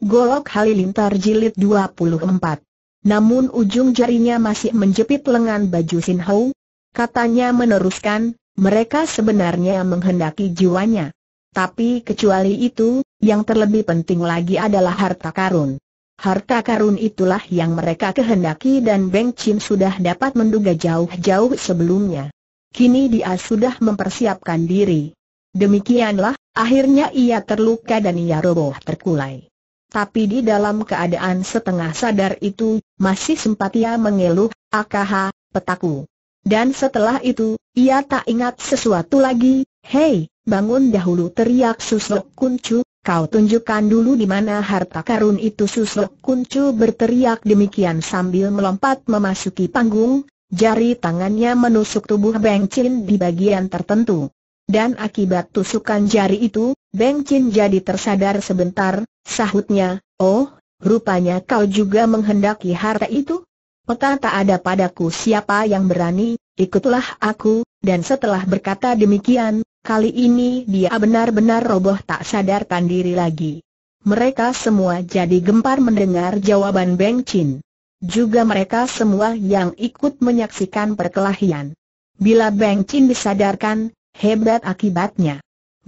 Golok Halilintar jilid 24. Namun ujung jarinya masih menjepit lengan baju Sin Hou. Katanya meneruskan, mereka sebenarnya menghendaki jiwanya. Tapi kecuali itu, yang terlebih penting lagi adalah harta karun. Harta karun itulah yang mereka kehendaki dan Beng Chin sudah dapat menduga jauh-jauh sebelumnya. Kini dia sudah mempersiapkan diri. Demikianlah, akhirnya ia terluka dan ia roboh terkulai tapi di dalam keadaan setengah sadar itu, masih sempat ia mengeluh, akaha, petaku. Dan setelah itu, ia tak ingat sesuatu lagi, hei, bangun dahulu teriak susuk Kuncu, kau tunjukkan dulu di mana harta karun itu susuk Kuncu berteriak demikian sambil melompat memasuki panggung, jari tangannya menusuk tubuh Beng Chin di bagian tertentu. Dan akibat tusukan jari itu, Beng Chin jadi tersadar sebentar, sahutnya, oh, rupanya kau juga menghendaki harta itu? Peta tak ada padaku siapa yang berani, ikutlah aku, dan setelah berkata demikian, kali ini dia benar-benar roboh tak sadarkan diri lagi. Mereka semua jadi gempar mendengar jawaban Beng Chin. Juga mereka semua yang ikut menyaksikan perkelahian. Bila Beng Chin disadarkan, hebat akibatnya.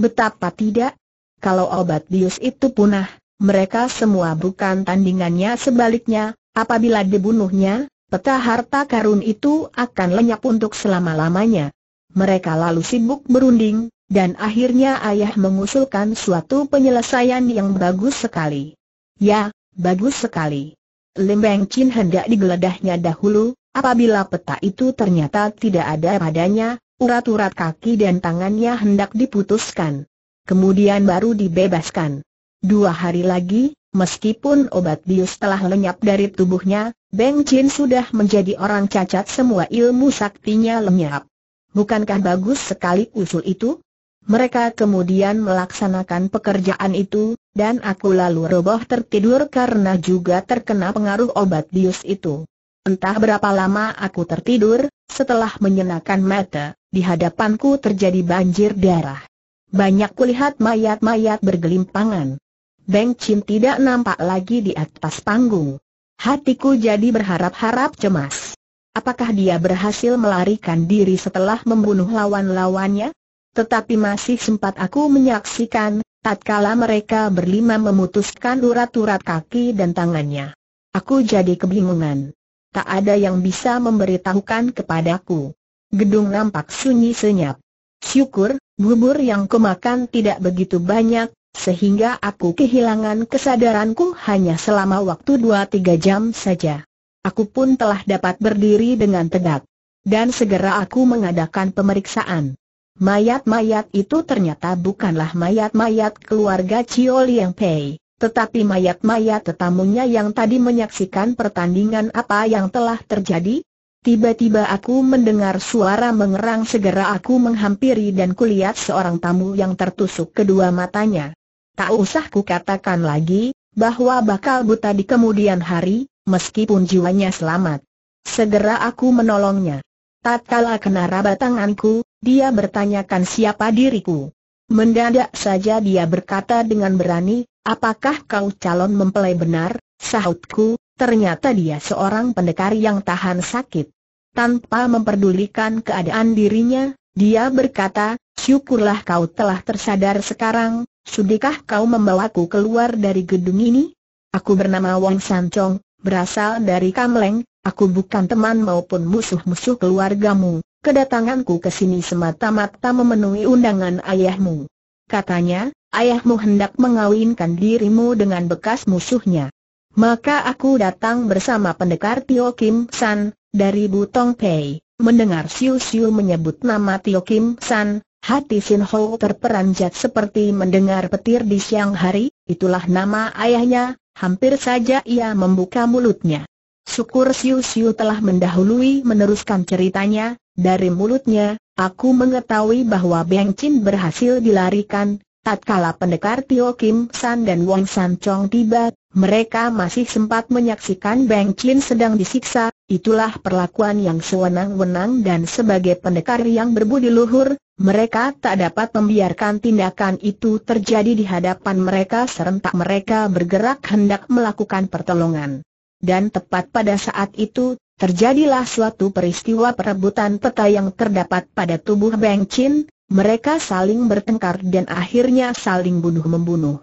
Betapa tidak? Kalau obat bius itu punah, mereka semua bukan tandingannya sebaliknya, apabila dibunuhnya, peta harta karun itu akan lenyap untuk selama-lamanya. Mereka lalu sibuk berunding, dan akhirnya ayah mengusulkan suatu penyelesaian yang bagus sekali. Ya, bagus sekali. Lim Beng Chin hendak digeledahnya dahulu, apabila peta itu ternyata tidak ada padanya, urat-urat kaki dan tangannya hendak diputuskan. Kemudian baru dibebaskan. Dua hari lagi, meskipun obat bius telah lenyap dari tubuhnya, Beng Jin sudah menjadi orang cacat semua ilmu saktinya lenyap. Bukankah bagus sekali usul itu? Mereka kemudian melaksanakan pekerjaan itu, dan aku lalu roboh tertidur karena juga terkena pengaruh obat bius itu. Entah berapa lama aku tertidur, setelah menyenakan mata, di hadapanku terjadi banjir darah. Banyak kulihat mayat-mayat bergelimpangan. Beng Chin tidak nampak lagi di atas panggung. Hatiku jadi berharap-harap cemas. Apakah dia berhasil melarikan diri setelah membunuh lawan-lawannya? Tetapi masih sempat aku menyaksikan, tatkala mereka berlima memutuskan urat-urat kaki dan tangannya. Aku jadi kebingungan tak ada yang bisa memberitahukan kepadaku. Gedung nampak sunyi senyap. Syukur, bubur yang kumakan tidak begitu banyak, sehingga aku kehilangan kesadaranku hanya selama waktu 2-3 jam saja. Aku pun telah dapat berdiri dengan tegak. Dan segera aku mengadakan pemeriksaan. Mayat-mayat itu ternyata bukanlah mayat-mayat keluarga Chio Liang Pei. Tetapi mayat-mayat tetamunya yang tadi menyaksikan pertandingan apa yang telah terjadi? Tiba-tiba aku mendengar suara mengerang segera aku menghampiri dan kulihat seorang tamu yang tertusuk kedua matanya. Tak usah ku katakan lagi, bahwa bakal buta di kemudian hari, meskipun jiwanya selamat. Segera aku menolongnya. Tatkala kena raba tanganku, dia bertanyakan siapa diriku. Mendadak saja dia berkata dengan berani, Apakah kau calon mempelai benar? Sahutku, ternyata dia seorang pendekar yang tahan sakit. Tanpa memperdulikan keadaan dirinya, dia berkata, syukurlah kau telah tersadar sekarang, sudikah kau membawaku keluar dari gedung ini? Aku bernama Wang Sancong, berasal dari Kamleng, aku bukan teman maupun musuh-musuh keluargamu, kedatanganku ke sini semata-mata memenuhi undangan ayahmu. Katanya, ayahmu hendak mengawinkan dirimu dengan bekas musuhnya. Maka aku datang bersama pendekar Tio Kim San, dari Butong Pei. Mendengar Siu Siu menyebut nama Tio Kim San, hati Sin Ho terperanjat seperti mendengar petir di siang hari, itulah nama ayahnya, hampir saja ia membuka mulutnya. Syukur Siu Siu telah mendahului meneruskan ceritanya, dari mulutnya, aku mengetahui bahwa Beng Chin berhasil dilarikan, Tatkala pendekar Tio Kim San dan Wong San Chong tiba, mereka masih sempat menyaksikan Bang Chin sedang disiksa, itulah perlakuan yang sewenang-wenang dan sebagai pendekar yang berbudi luhur, mereka tak dapat membiarkan tindakan itu terjadi di hadapan mereka serentak mereka bergerak hendak melakukan pertolongan. Dan tepat pada saat itu, terjadilah suatu peristiwa perebutan peta yang terdapat pada tubuh Bang Chin, mereka saling bertengkar dan akhirnya saling bunuh-membunuh.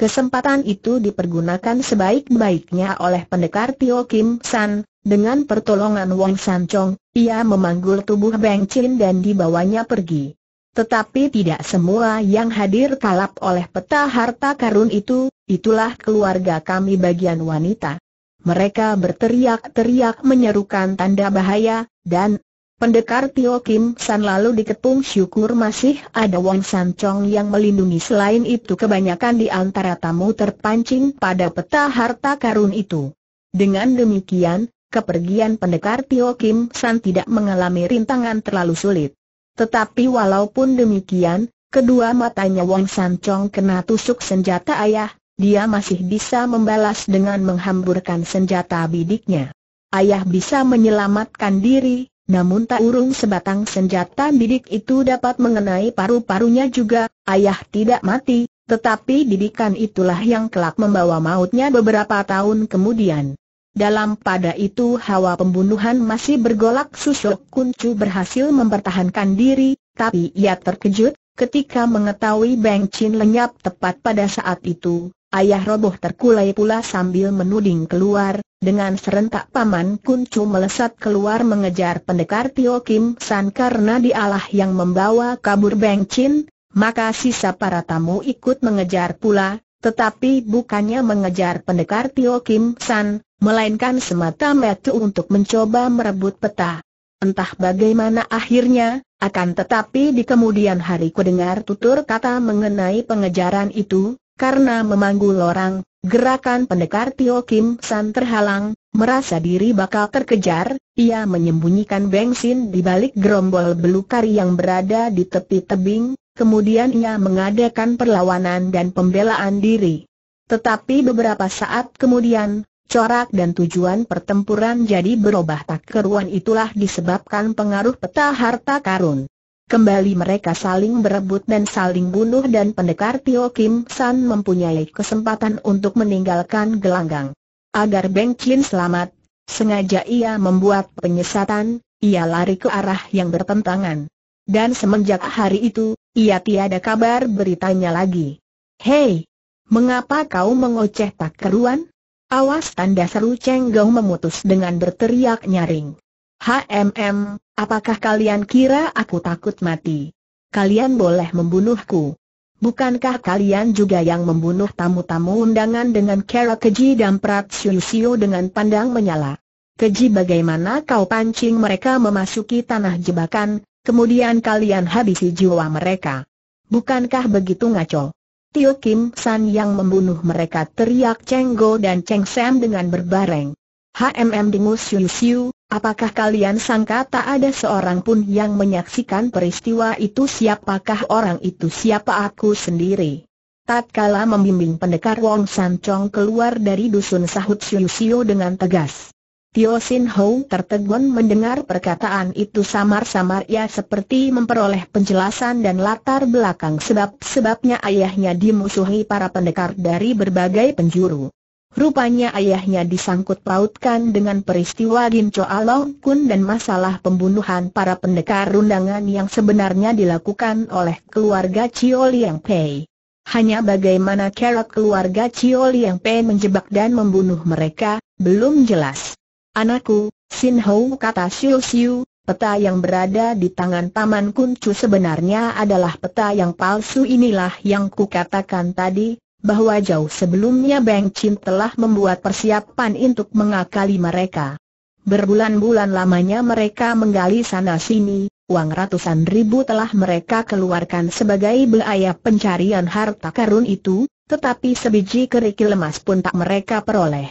Kesempatan itu dipergunakan sebaik-baiknya oleh pendekar Tio Kim San, dengan pertolongan Wang San Chong, ia memanggul tubuh Beng Chin dan dibawanya pergi. Tetapi tidak semua yang hadir kalap oleh peta harta karun itu, itulah keluarga kami bagian wanita. Mereka berteriak-teriak menyerukan tanda bahaya, dan Pendekar Tio Kim San lalu diketung syukur masih ada Wang San Chong yang melindungi selain itu kebanyakan di antara tamu terpancing pada peta harta karun itu. Dengan demikian, kepergian pendekar Tio Kim San tidak mengalami rintangan terlalu sulit. Tetapi walaupun demikian, kedua matanya Wang San Chong kena tusuk senjata ayah, dia masih bisa membalas dengan menghamburkan senjata bidiknya. Ayah bisa menyelamatkan diri, namun tak urung sebatang senjata bidik itu dapat mengenai paru-parunya juga, ayah tidak mati, tetapi bidikan itulah yang kelak membawa mautnya beberapa tahun kemudian. Dalam pada itu hawa pembunuhan masih bergolak susuk kuncu berhasil mempertahankan diri, tapi ia terkejut, ketika mengetahui Beng Chin lenyap tepat pada saat itu, Ayah roboh terkulai pula sambil menuding keluar, dengan serentak paman kuncu melesat keluar mengejar pendekar Tio Kim San karena dialah yang membawa kabur Beng Chin, maka sisa para tamu ikut mengejar pula, tetapi bukannya mengejar pendekar Tio Kim San, melainkan semata metu untuk mencoba merebut peta. Entah bagaimana akhirnya, akan tetapi di kemudian hari kudengar tutur kata mengenai pengejaran itu, karena memanggul orang, gerakan pendekar Tio Kim San terhalang, merasa diri bakal terkejar, ia menyembunyikan bensin di balik gerombol belukar yang berada di tepi tebing, kemudian ia mengadakan perlawanan dan pembelaan diri. Tetapi beberapa saat kemudian, corak dan tujuan pertempuran jadi berubah tak keruan itulah disebabkan pengaruh peta harta karun. Kembali mereka saling berebut dan saling bunuh dan pendekar Tio Kim San mempunyai kesempatan untuk meninggalkan gelanggang. Agar Beng Chin selamat, sengaja ia membuat penyesatan, ia lari ke arah yang bertentangan. Dan semenjak hari itu, ia tiada kabar beritanya lagi. Hei! Mengapa kau mengoceh tak keruan? Awas tanda seru Cheng Gou memutus dengan berteriak nyaring. HMM, apakah kalian kira aku takut mati? Kalian boleh membunuhku. Bukankah kalian juga yang membunuh tamu-tamu undangan dengan cara keji dan prat siu dengan pandang menyala? Keji bagaimana kau pancing mereka memasuki tanah jebakan, kemudian kalian habisi jiwa mereka. Bukankah begitu ngaco? Tio Kim San yang membunuh mereka teriak Cheng Go dan Cheng Sam dengan berbareng. HMM dengus Siu Apakah kalian sangka tak ada seorang pun yang menyaksikan peristiwa itu siapakah orang itu siapa aku sendiri? Tatkala membimbing pendekar Wong San Chong keluar dari dusun sahut Siu Siu dengan tegas. Tio Sin Ho tertegun mendengar perkataan itu samar-samar ia seperti memperoleh penjelasan dan latar belakang sebab-sebabnya ayahnya dimusuhi para pendekar dari berbagai penjuru. Rupanya ayahnya disangkut pautkan dengan peristiwa Gim Choa Kun dan masalah pembunuhan para pendekar undangan yang sebenarnya dilakukan oleh keluarga Chio Liang Pei. Hanya bagaimana cara keluarga Chio Liang Pei menjebak dan membunuh mereka, belum jelas. Anakku, Sin Hou kata Xiu Xiu, peta yang berada di tangan Taman Kuncu sebenarnya adalah peta yang palsu inilah yang kukatakan tadi, bahwa jauh sebelumnya Beng Chin telah membuat persiapan untuk mengakali mereka. Berbulan-bulan lamanya mereka menggali sana-sini, uang ratusan ribu telah mereka keluarkan sebagai biaya pencarian harta karun itu, tetapi sebiji kerikil emas pun tak mereka peroleh.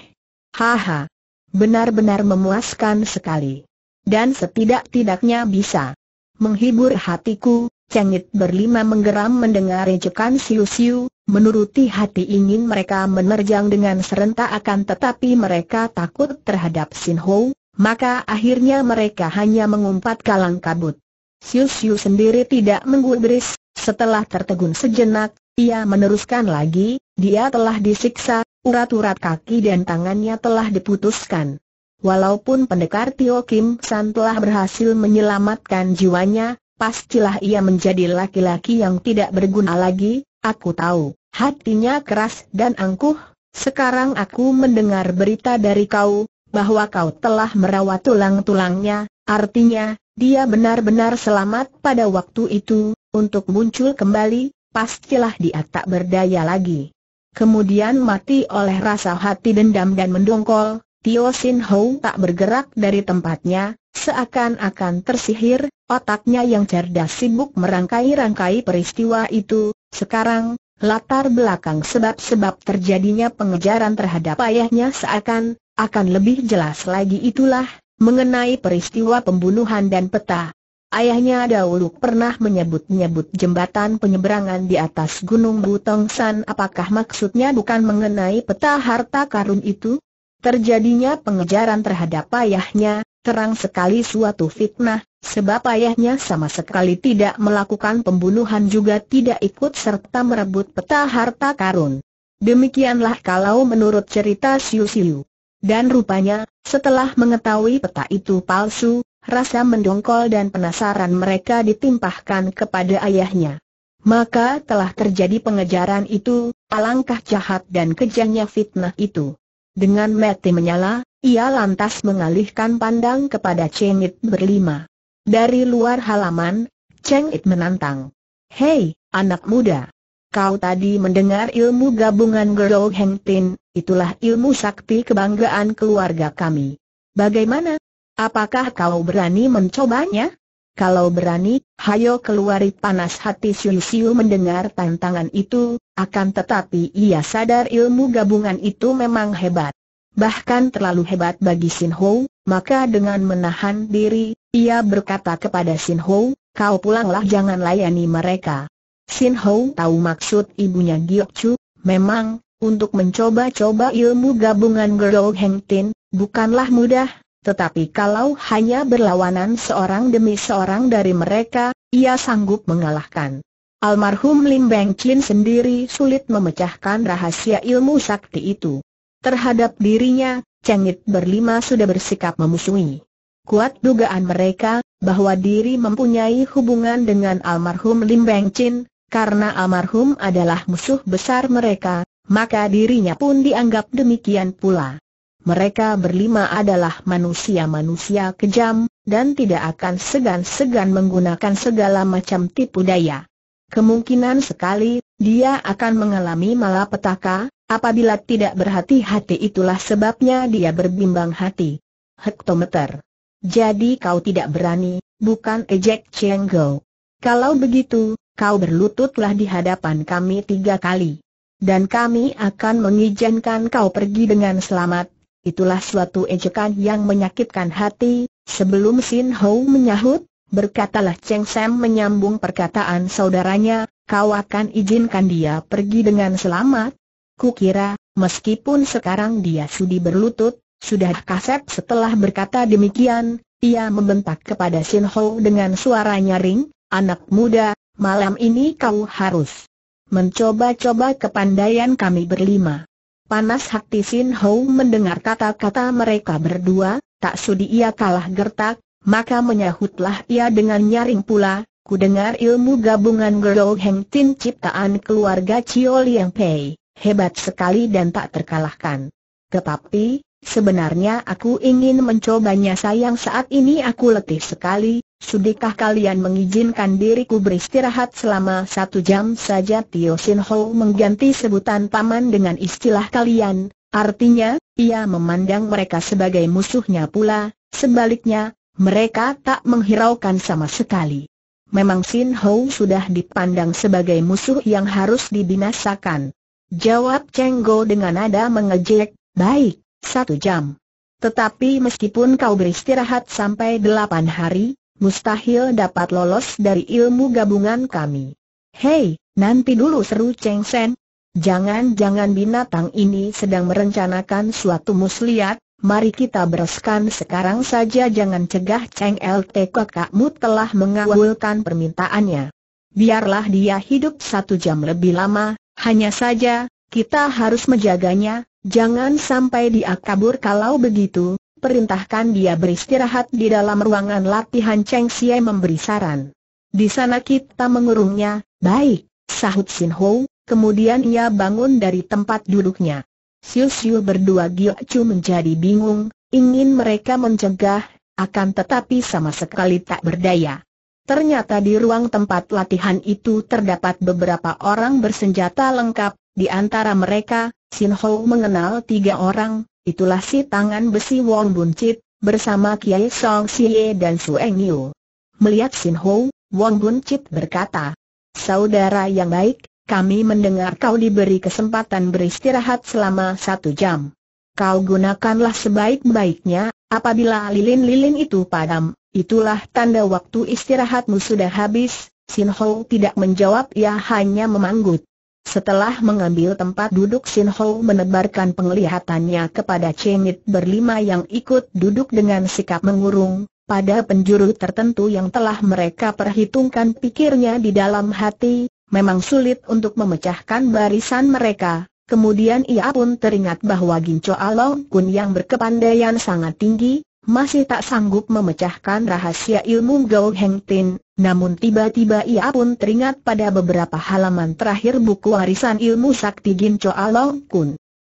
Haha, benar-benar memuaskan sekali. Dan setidak-tidaknya bisa menghibur hatiku, cengit berlima menggeram mendengar ejekan siu-siu, Menuruti hati ingin mereka menerjang dengan serentak akan tetapi mereka takut terhadap Sin Ho, maka akhirnya mereka hanya mengumpat kalang kabut. Siu Siu sendiri tidak menggubris, setelah tertegun sejenak, ia meneruskan lagi, dia telah disiksa, urat-urat kaki dan tangannya telah diputuskan. Walaupun pendekar Tio Kim San telah berhasil menyelamatkan jiwanya, pastilah ia menjadi laki-laki yang tidak berguna lagi, Aku tahu, hatinya keras dan angkuh, sekarang aku mendengar berita dari kau, bahwa kau telah merawat tulang-tulangnya, artinya, dia benar-benar selamat pada waktu itu, untuk muncul kembali, pastilah dia tak berdaya lagi. Kemudian mati oleh rasa hati dendam dan mendongkol, Tio Sin Ho tak bergerak dari tempatnya, seakan-akan tersihir, otaknya yang cerdas sibuk merangkai-rangkai peristiwa itu, sekarang, latar belakang sebab-sebab terjadinya pengejaran terhadap ayahnya seakan, akan lebih jelas lagi itulah, mengenai peristiwa pembunuhan dan peta. Ayahnya dahulu pernah menyebut-nyebut jembatan penyeberangan di atas Gunung Butong San apakah maksudnya bukan mengenai peta harta karun itu? Terjadinya pengejaran terhadap ayahnya, terang sekali suatu fitnah, sebab ayahnya sama sekali tidak melakukan pembunuhan juga tidak ikut serta merebut peta harta karun. Demikianlah kalau menurut cerita Siu Siu. Dan rupanya, setelah mengetahui peta itu palsu, rasa mendongkol dan penasaran mereka ditimpahkan kepada ayahnya. Maka telah terjadi pengejaran itu, alangkah jahat dan kejamnya fitnah itu. Dengan mati menyala, ia lantas mengalihkan pandang kepada Cheng It berlima. Dari luar halaman, Cheng It menantang. Hei, anak muda. Kau tadi mendengar ilmu gabungan Gerou Heng Tin, itulah ilmu sakti kebanggaan keluarga kami. Bagaimana? Apakah kau berani mencobanya? Kalau berani, hayo keluari panas hati Siu Siu mendengar tantangan itu, akan tetapi ia sadar ilmu gabungan itu memang hebat. Bahkan terlalu hebat bagi Sin Ho, maka dengan menahan diri, ia berkata kepada Sin Ho, kau pulanglah jangan layani mereka. Sin Ho tahu maksud ibunya Giok Chu, memang, untuk mencoba-coba ilmu gabungan Gerou Heng Tin, bukanlah mudah, tetapi kalau hanya berlawanan seorang demi seorang dari mereka, ia sanggup mengalahkan. Almarhum Lim Beng Chin sendiri sulit memecahkan rahasia ilmu sakti itu. Terhadap dirinya, Cengit berlima sudah bersikap memusuhi. Kuat dugaan mereka, bahwa diri mempunyai hubungan dengan almarhum Lim Beng Chin, karena almarhum adalah musuh besar mereka, maka dirinya pun dianggap demikian pula. Mereka berlima adalah manusia-manusia kejam, dan tidak akan segan-segan menggunakan segala macam tipu daya. Kemungkinan sekali, dia akan mengalami malapetaka, apabila tidak berhati-hati itulah sebabnya dia berbimbang hati. Hektometer. Jadi kau tidak berani, bukan ejek Chenggo. Kalau begitu, kau berlututlah di hadapan kami tiga kali. Dan kami akan mengizinkan kau pergi dengan selamat, Itulah suatu ejekan yang menyakitkan hati, sebelum Sin Ho menyahut, berkatalah Cheng Sam menyambung perkataan saudaranya, kau akan izinkan dia pergi dengan selamat. Ku kira, meskipun sekarang dia sudi berlutut, sudah kasep setelah berkata demikian, ia membentak kepada Sin Ho dengan suara nyaring, anak muda, malam ini kau harus mencoba-coba kepandaian kami berlima. Panas hati Sin Hou mendengar kata-kata mereka berdua, tak sudi ia kalah gertak, maka menyahutlah ia dengan nyaring pula, ku dengar ilmu gabungan Gerou Heng Tin ciptaan keluarga Chio Liang Pei, hebat sekali dan tak terkalahkan. Tetapi, sebenarnya aku ingin mencobanya sayang saat ini aku letih sekali, Sudikah kalian mengizinkan diriku beristirahat selama satu jam saja Tio Sin Ho mengganti sebutan paman dengan istilah kalian, artinya, ia memandang mereka sebagai musuhnya pula, sebaliknya, mereka tak menghiraukan sama sekali. Memang Sin Ho sudah dipandang sebagai musuh yang harus dibinasakan. Jawab Cheng Go dengan nada mengejek, baik, satu jam. Tetapi meskipun kau beristirahat sampai delapan hari, mustahil dapat lolos dari ilmu gabungan kami. Hei, nanti dulu seru Cheng Sen. Jangan-jangan binatang ini sedang merencanakan suatu muslihat, mari kita bereskan sekarang saja jangan cegah Cheng LT kakakmu telah mengawulkan permintaannya. Biarlah dia hidup satu jam lebih lama, hanya saja, kita harus menjaganya, jangan sampai dia kabur kalau begitu, perintahkan dia beristirahat di dalam ruangan latihan Cheng Xie memberi saran. Di sana kita mengurungnya, baik, sahut Sin Ho, kemudian ia bangun dari tempat duduknya. Siu Siu berdua Giok Chu menjadi bingung, ingin mereka mencegah, akan tetapi sama sekali tak berdaya. Ternyata di ruang tempat latihan itu terdapat beberapa orang bersenjata lengkap, di antara mereka, Sin Ho mengenal tiga orang, Itulah si tangan besi Wong Buncit, bersama Kiai Song Siye dan Su Eng Yu. Melihat Sin Ho, Wong Buncit berkata, Saudara yang baik, kami mendengar kau diberi kesempatan beristirahat selama satu jam. Kau gunakanlah sebaik-baiknya, apabila lilin-lilin itu padam, itulah tanda waktu istirahatmu sudah habis, Sin Ho tidak menjawab ya, hanya memanggut. Setelah mengambil tempat duduk Sin Ho menebarkan penglihatannya kepada Cemit berlima yang ikut duduk dengan sikap mengurung, pada penjuru tertentu yang telah mereka perhitungkan pikirnya di dalam hati, memang sulit untuk memecahkan barisan mereka. Kemudian ia pun teringat bahwa Cho Along Kun yang berkepandaian sangat tinggi, masih tak sanggup memecahkan rahasia ilmu Gou Heng Tin, namun tiba-tiba ia pun teringat pada beberapa halaman terakhir buku warisan ilmu sakti Gincho Along Kun.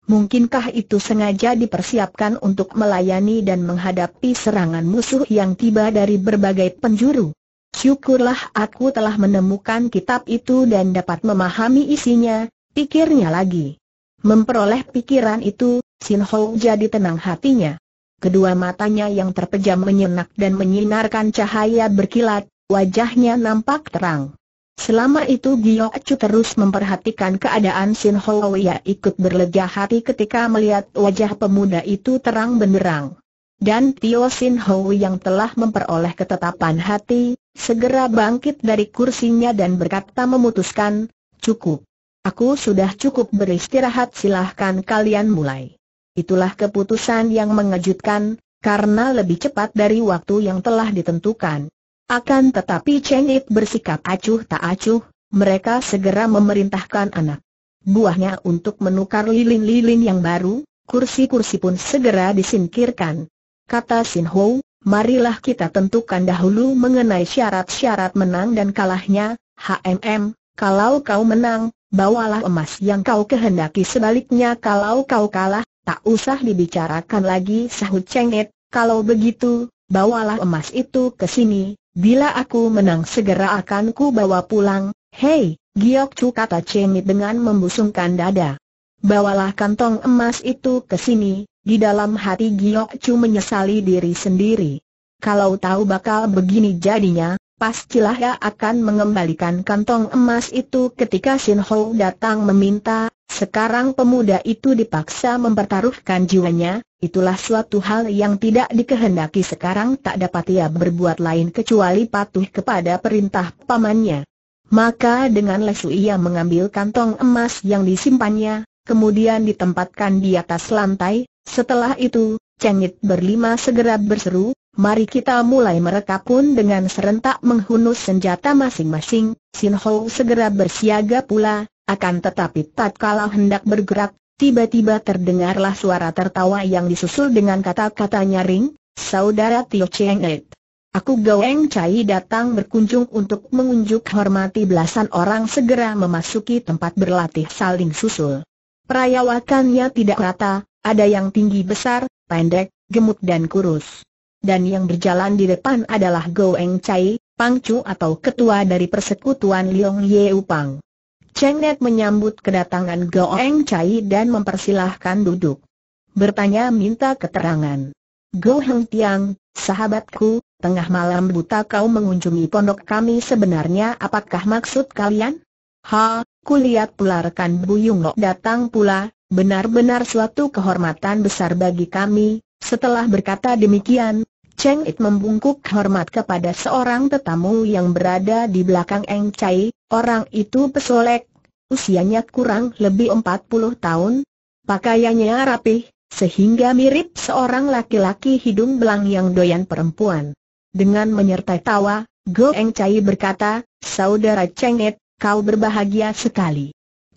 Mungkinkah itu sengaja dipersiapkan untuk melayani dan menghadapi serangan musuh yang tiba dari berbagai penjuru? Syukurlah aku telah menemukan kitab itu dan dapat memahami isinya, pikirnya lagi. Memperoleh pikiran itu, Sin Ho jadi tenang hatinya. Kedua matanya yang terpejam menyenak dan menyinarkan cahaya berkilat, Wajahnya nampak terang. Selama itu Gio Chu terus memperhatikan keadaan Sin Ho Wia ikut berlega hati ketika melihat wajah pemuda itu terang benderang. Dan Tio Sin Ho yang telah memperoleh ketetapan hati, segera bangkit dari kursinya dan berkata memutuskan, cukup. Aku sudah cukup beristirahat silahkan kalian mulai. Itulah keputusan yang mengejutkan, karena lebih cepat dari waktu yang telah ditentukan. Akan tetapi Cheng It bersikap acuh tak acuh, mereka segera memerintahkan anak buahnya untuk menukar lilin-lilin yang baru, kursi-kursi pun segera disingkirkan. Kata Sin Ho, marilah kita tentukan dahulu mengenai syarat-syarat menang dan kalahnya, HMM, kalau kau menang, bawalah emas yang kau kehendaki sebaliknya kalau kau kalah, tak usah dibicarakan lagi sahut Cheng It. kalau begitu, bawalah emas itu ke sini, Bila aku menang segera akan ku bawa pulang, hei, Giok Chu kata Cemit dengan membusungkan dada. Bawalah kantong emas itu ke sini, di dalam hati Giok Chu menyesali diri sendiri. Kalau tahu bakal begini jadinya, pastilah ia akan mengembalikan kantong emas itu ketika Shin Ho datang meminta, sekarang pemuda itu dipaksa mempertaruhkan jiwanya, Itulah suatu hal yang tidak dikehendaki sekarang tak dapat ia berbuat lain kecuali patuh kepada perintah pamannya. Maka dengan lesu ia mengambil kantong emas yang disimpannya, kemudian ditempatkan di atas lantai, setelah itu, cengit berlima segera berseru, mari kita mulai mereka pun dengan serentak menghunus senjata masing-masing, Sin segera bersiaga pula, akan tetapi tak kalah hendak bergerak, Tiba-tiba terdengarlah suara tertawa yang disusul dengan kata-kata nyaring, Saudara Tio Cheng Ed. Aku Eng Chai datang berkunjung untuk mengunjuk hormati belasan orang segera memasuki tempat berlatih saling susul. Perayawakannya tidak rata, ada yang tinggi besar, pendek, gemuk dan kurus. Dan yang berjalan di depan adalah Eng Chai, Pangcu atau ketua dari persekutuan Liong Yeu Pang. Cheng Net menyambut kedatangan Goeng Chai dan mempersilahkan duduk. Bertanya minta keterangan. Gao Heng Tiang, sahabatku, tengah malam buta kau mengunjungi pondok kami sebenarnya apakah maksud kalian? Ha, kulihat pula rekan Bu Yung Lok datang pula, benar-benar suatu kehormatan besar bagi kami. Setelah berkata demikian, Cheng It membungkuk hormat kepada seorang tetamu yang berada di belakang Eng Chai, Orang itu pesolek, usianya kurang lebih 40 tahun, pakaiannya rapih, sehingga mirip seorang laki-laki hidung belang yang doyan perempuan. Dengan menyertai tawa, Goeng Chai berkata, Saudara Cengnet, kau berbahagia sekali.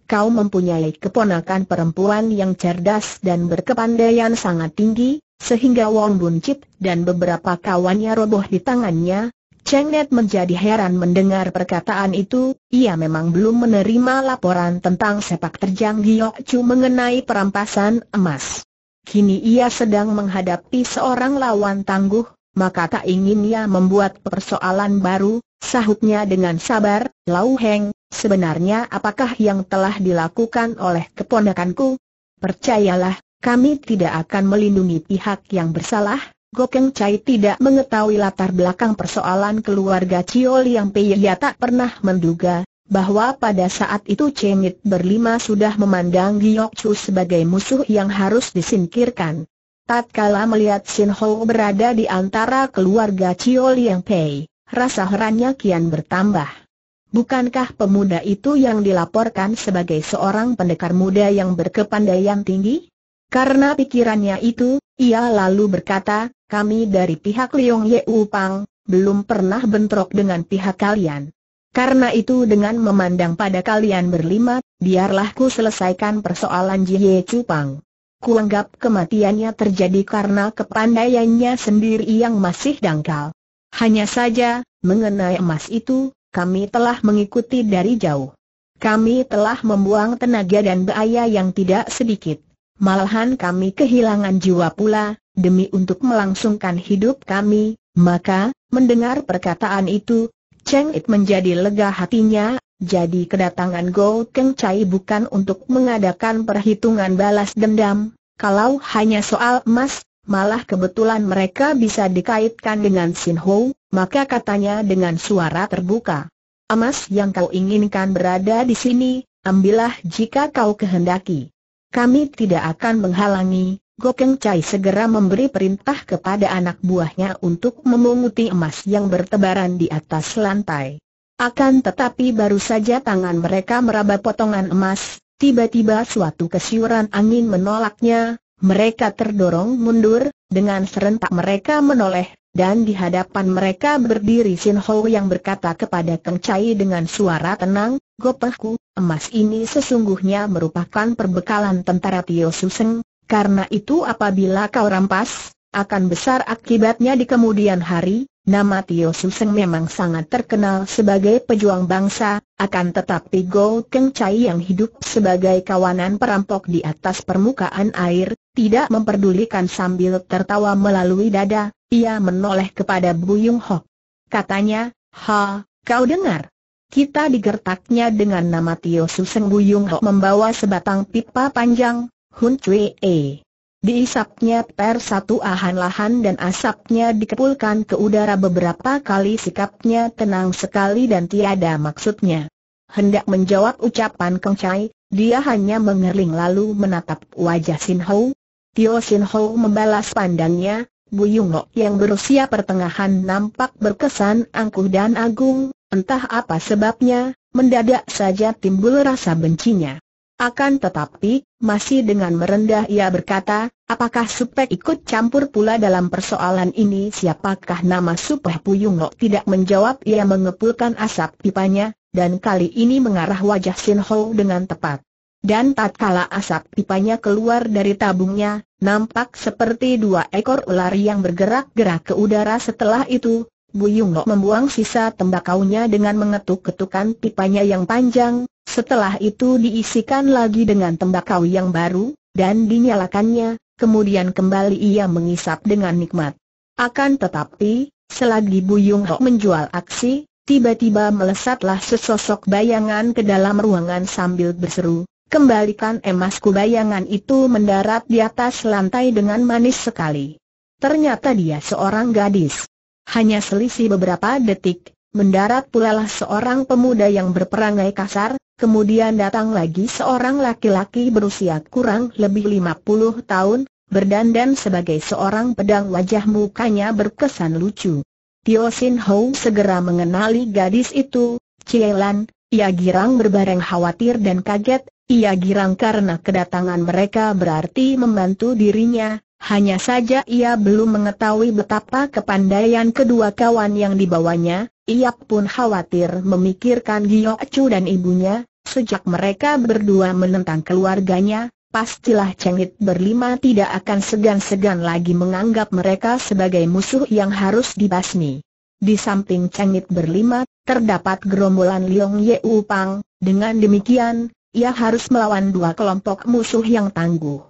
Kau mempunyai keponakan perempuan yang cerdas dan berkepandaian sangat tinggi, sehingga Wong Buncit dan beberapa kawannya roboh di tangannya, Chengnet menjadi heran mendengar perkataan itu, ia memang belum menerima laporan tentang sepak terjang Giok Chu mengenai perampasan emas. Kini ia sedang menghadapi seorang lawan tangguh, maka tak ingin ia membuat persoalan baru, sahutnya dengan sabar, Lau Heng, sebenarnya apakah yang telah dilakukan oleh keponakanku? Percayalah, kami tidak akan melindungi pihak yang bersalah, Gokeng Chai tidak mengetahui latar belakang persoalan keluarga Cio yang Pei ia tak pernah menduga bahwa pada saat itu Cemit berlima sudah memandang Giok Chu sebagai musuh yang harus disingkirkan. Tatkala melihat Sin Ho berada di antara keluarga Cio yang Pei, rasa herannya kian bertambah. Bukankah pemuda itu yang dilaporkan sebagai seorang pendekar muda yang berkepandaian tinggi? Karena pikirannya itu, ia lalu berkata, kami dari pihak Liong Ye Upang, belum pernah bentrok dengan pihak kalian. Karena itu dengan memandang pada kalian berlima, biarlah ku selesaikan persoalan Jie Cupang. Kuanggap kematiannya terjadi karena kepandaiannya sendiri yang masih dangkal. Hanya saja, mengenai emas itu, kami telah mengikuti dari jauh. Kami telah membuang tenaga dan bahaya yang tidak sedikit. Malahan kami kehilangan jiwa pula, demi untuk melangsungkan hidup kami, maka, mendengar perkataan itu, Cheng It menjadi lega hatinya, jadi kedatangan Go Keng Chai bukan untuk mengadakan perhitungan balas dendam, kalau hanya soal emas, malah kebetulan mereka bisa dikaitkan dengan Sin Ho, maka katanya dengan suara terbuka. Emas yang kau inginkan berada di sini, ambillah jika kau kehendaki. Kami tidak akan menghalangi, Gokeng Chai segera memberi perintah kepada anak buahnya untuk memunguti emas yang bertebaran di atas lantai. Akan tetapi baru saja tangan mereka meraba potongan emas, tiba-tiba suatu kesiuran angin menolaknya, mereka terdorong mundur, dengan serentak mereka menoleh, dan di hadapan mereka berdiri Sin Ho yang berkata kepada Keng Chai dengan suara tenang, Gopengku, emas ini sesungguhnya merupakan perbekalan tentara Tio Suseng, karena itu apabila kau rampas, akan besar akibatnya di kemudian hari, nama Tio Suseng memang sangat terkenal sebagai pejuang bangsa, akan tetapi Go Keng Chai yang hidup sebagai kawanan perampok di atas permukaan air, tidak memperdulikan sambil tertawa melalui dada, ia menoleh kepada Buyung Hok. Katanya, ha, kau dengar? Kita digertaknya dengan nama Tio Suseng Buyung Hok membawa sebatang pipa panjang, Hun Cui E. Diisapnya per satu ahan-lahan dan asapnya dikepulkan ke udara beberapa kali sikapnya tenang sekali dan tiada maksudnya. Hendak menjawab ucapan Kang Chai, dia hanya mengering lalu menatap wajah Sin Ho. Tio Sin Ho membalas pandangnya, Bu Yung Lo yang berusia pertengahan nampak berkesan angkuh dan agung, entah apa sebabnya, mendadak saja timbul rasa bencinya. Akan tetapi, masih dengan merendah ia berkata, apakah Supek ikut campur pula dalam persoalan ini siapakah nama Supek Puyung tidak menjawab ia mengepulkan asap pipanya, dan kali ini mengarah wajah Sin Ho dengan tepat. Dan tak tatkala asap pipanya keluar dari tabungnya, nampak seperti dua ekor ular yang bergerak-gerak ke udara setelah itu, Buyung Lok membuang sisa tembakaunya dengan mengetuk-ketukan pipanya yang panjang, setelah itu diisikan lagi dengan tembakau yang baru, dan dinyalakannya, kemudian kembali ia mengisap dengan nikmat. Akan tetapi, selagi Buyung Ho menjual aksi, tiba-tiba melesatlah sesosok bayangan ke dalam ruangan sambil berseru, Kembalikan emasku bayangan itu mendarat di atas lantai dengan manis sekali. Ternyata dia seorang gadis. Hanya selisih beberapa detik, mendarat pula lah seorang pemuda yang berperangai kasar, kemudian datang lagi seorang laki-laki berusia kurang lebih 50 tahun, berdandan sebagai seorang pedang wajah mukanya berkesan lucu. Tio Sin Ho segera mengenali gadis itu, Cielan, ia girang berbareng khawatir dan kaget, ia girang karena kedatangan mereka berarti membantu dirinya, hanya saja ia belum mengetahui betapa kepandaian kedua kawan yang dibawanya, ia pun khawatir memikirkan Gio Chu dan ibunya, sejak mereka berdua menentang keluarganya, pastilah Cengit berlima tidak akan segan-segan lagi menganggap mereka sebagai musuh yang harus dibasmi. Di samping Cengit berlima, terdapat gerombolan Liong Ye Pang. dengan demikian, ia harus melawan dua kelompok musuh yang tangguh.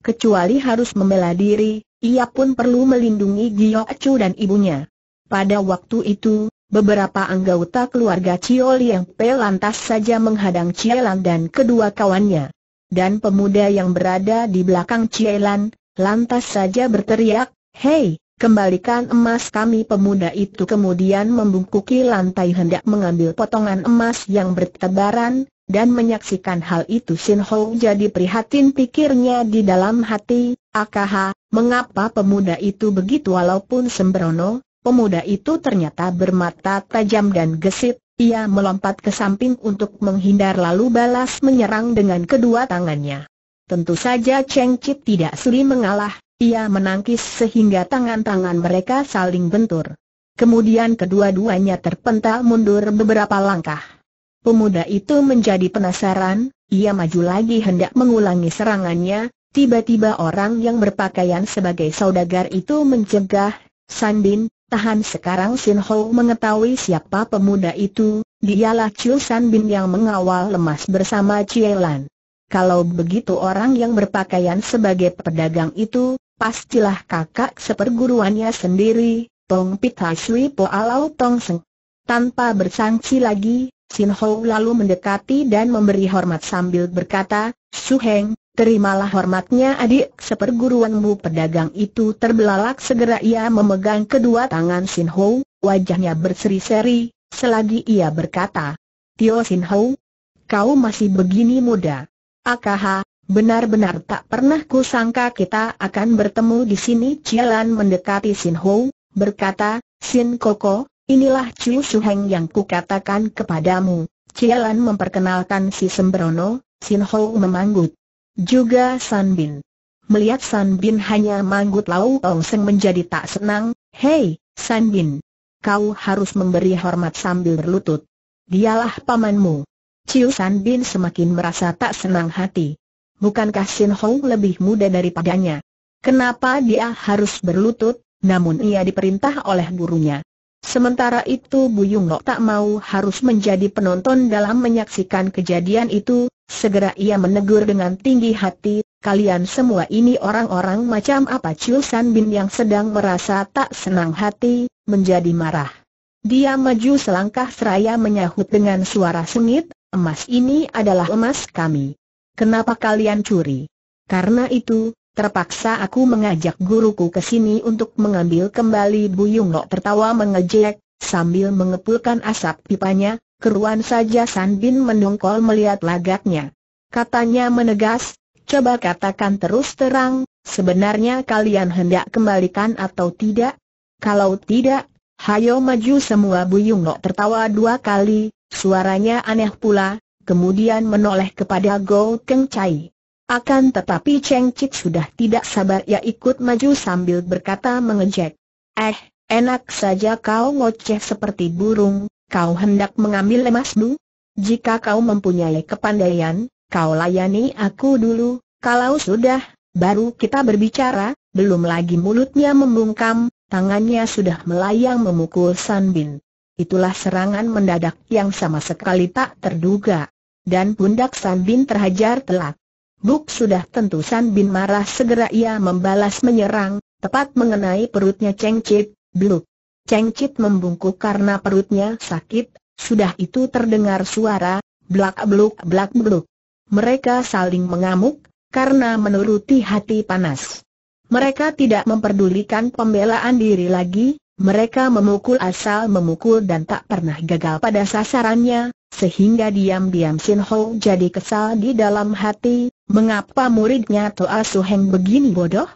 Kecuali harus membela diri, ia pun perlu melindungi Gio Acu dan ibunya. Pada waktu itu, beberapa anggota keluarga Cio Liang Pe lantas saja menghadang Lan dan kedua kawannya. Dan pemuda yang berada di belakang Lan, lantas saja berteriak, Hei, kembalikan emas kami pemuda itu kemudian membungkuki lantai hendak mengambil potongan emas yang bertebaran, dan menyaksikan hal itu Sin Ho jadi prihatin pikirnya di dalam hati, AKH, mengapa pemuda itu begitu walaupun sembrono, pemuda itu ternyata bermata tajam dan gesit, ia melompat ke samping untuk menghindar lalu balas menyerang dengan kedua tangannya. Tentu saja Cheng Chit tidak suri mengalah, ia menangkis sehingga tangan-tangan mereka saling bentur. Kemudian kedua-duanya terpental mundur beberapa langkah. Pemuda itu menjadi penasaran, ia maju lagi hendak mengulangi serangannya, tiba-tiba orang yang berpakaian sebagai saudagar itu mencegah, Sandin, tahan sekarang Sin Ho mengetahui siapa pemuda itu, dialah Chiu San Bin yang mengawal lemas bersama Cielan. Kalau begitu orang yang berpakaian sebagai pedagang itu, pastilah kakak seperguruannya sendiri, Tong Pita Shui Po Alau Tong Seng. Tanpa bersangsi lagi, Sin Hau lalu mendekati dan memberi hormat sambil berkata, Su Heng, terimalah hormatnya adik seperguruanmu pedagang itu terbelalak segera ia memegang kedua tangan Sin Hau, wajahnya berseri-seri, selagi ia berkata, Tio Sin Hau, kau masih begini muda. Akaha, benar-benar tak pernah kusangka kita akan bertemu di sini Cialan mendekati Sin Hau, berkata, Sin Koko, Inilah Chu Shuheng yang kukatakan kepadamu. Cialan memperkenalkan si Sembrono, Sin Ho memanggut. Juga San Bin. Melihat San Bin hanya manggut Lau Ong Seng menjadi tak senang, Hei, San Bin. Kau harus memberi hormat sambil berlutut. Dialah pamanmu. Ciu San Bin semakin merasa tak senang hati. Bukankah Sin Ho lebih muda daripadanya? Kenapa dia harus berlutut, namun ia diperintah oleh gurunya? Sementara itu Yung Nok tak mau harus menjadi penonton dalam menyaksikan kejadian itu, segera ia menegur dengan tinggi hati, kalian semua ini orang-orang macam apa Chiu San Bin yang sedang merasa tak senang hati, menjadi marah. Dia maju selangkah seraya menyahut dengan suara sengit, emas ini adalah emas kami. Kenapa kalian curi? Karena itu, terpaksa aku mengajak guruku ke sini untuk mengambil kembali Buyung Lok tertawa mengejek, sambil mengepulkan asap pipanya, keruan saja San Bin mendongkol melihat lagaknya. Katanya menegas, coba katakan terus terang, sebenarnya kalian hendak kembalikan atau tidak? Kalau tidak, hayo maju semua Buyung Lok tertawa dua kali, suaranya aneh pula, kemudian menoleh kepada Go Keng Chai. Akan tetapi Cheng Chit sudah tidak sabar ya ikut maju sambil berkata mengejek. Eh, enak saja kau ngoceh seperti burung, kau hendak mengambil emas emasmu? Jika kau mempunyai kepandaian, kau layani aku dulu, kalau sudah, baru kita berbicara, belum lagi mulutnya membungkam, tangannya sudah melayang memukul Sanbin. Itulah serangan mendadak yang sama sekali tak terduga. Dan pundak Sanbin terhajar telak. Buk sudah tentu San Bin marah segera ia membalas menyerang, tepat mengenai perutnya Cheng Chit, bluk. Cheng Chit membungkuk karena perutnya sakit, sudah itu terdengar suara, blak bluk blak bluk. Mereka saling mengamuk, karena menuruti hati panas. Mereka tidak memperdulikan pembelaan diri lagi, mereka memukul asal memukul dan tak pernah gagal pada sasarannya, sehingga diam-diam Sin Ho jadi kesal di dalam hati, Mengapa muridnya Toa Suheng begini bodoh?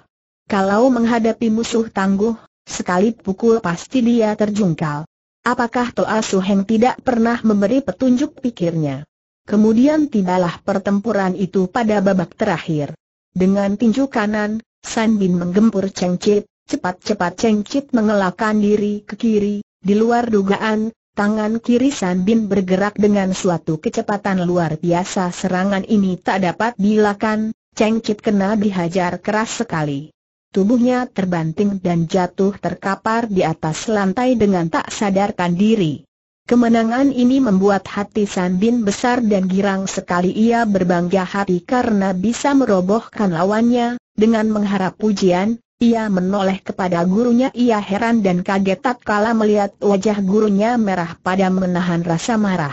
Kalau menghadapi musuh tangguh, sekali pukul pasti dia terjungkal. Apakah Toa Suheng tidak pernah memberi petunjuk pikirnya? Kemudian tibalah pertempuran itu pada babak terakhir. Dengan tinju kanan, San Bin menggempur Cheng Chit, cepat-cepat Cheng Chit mengelakkan diri ke kiri, di luar dugaan, Tangan kiri San Bin bergerak dengan suatu kecepatan luar biasa serangan ini tak dapat dilakukan. Cheng Chit kena dihajar keras sekali. Tubuhnya terbanting dan jatuh terkapar di atas lantai dengan tak sadarkan diri. Kemenangan ini membuat hati San Bin besar dan girang sekali ia berbangga hati karena bisa merobohkan lawannya, dengan mengharap pujian, ia menoleh kepada gurunya ia heran dan kaget tak kala melihat wajah gurunya merah pada menahan rasa marah.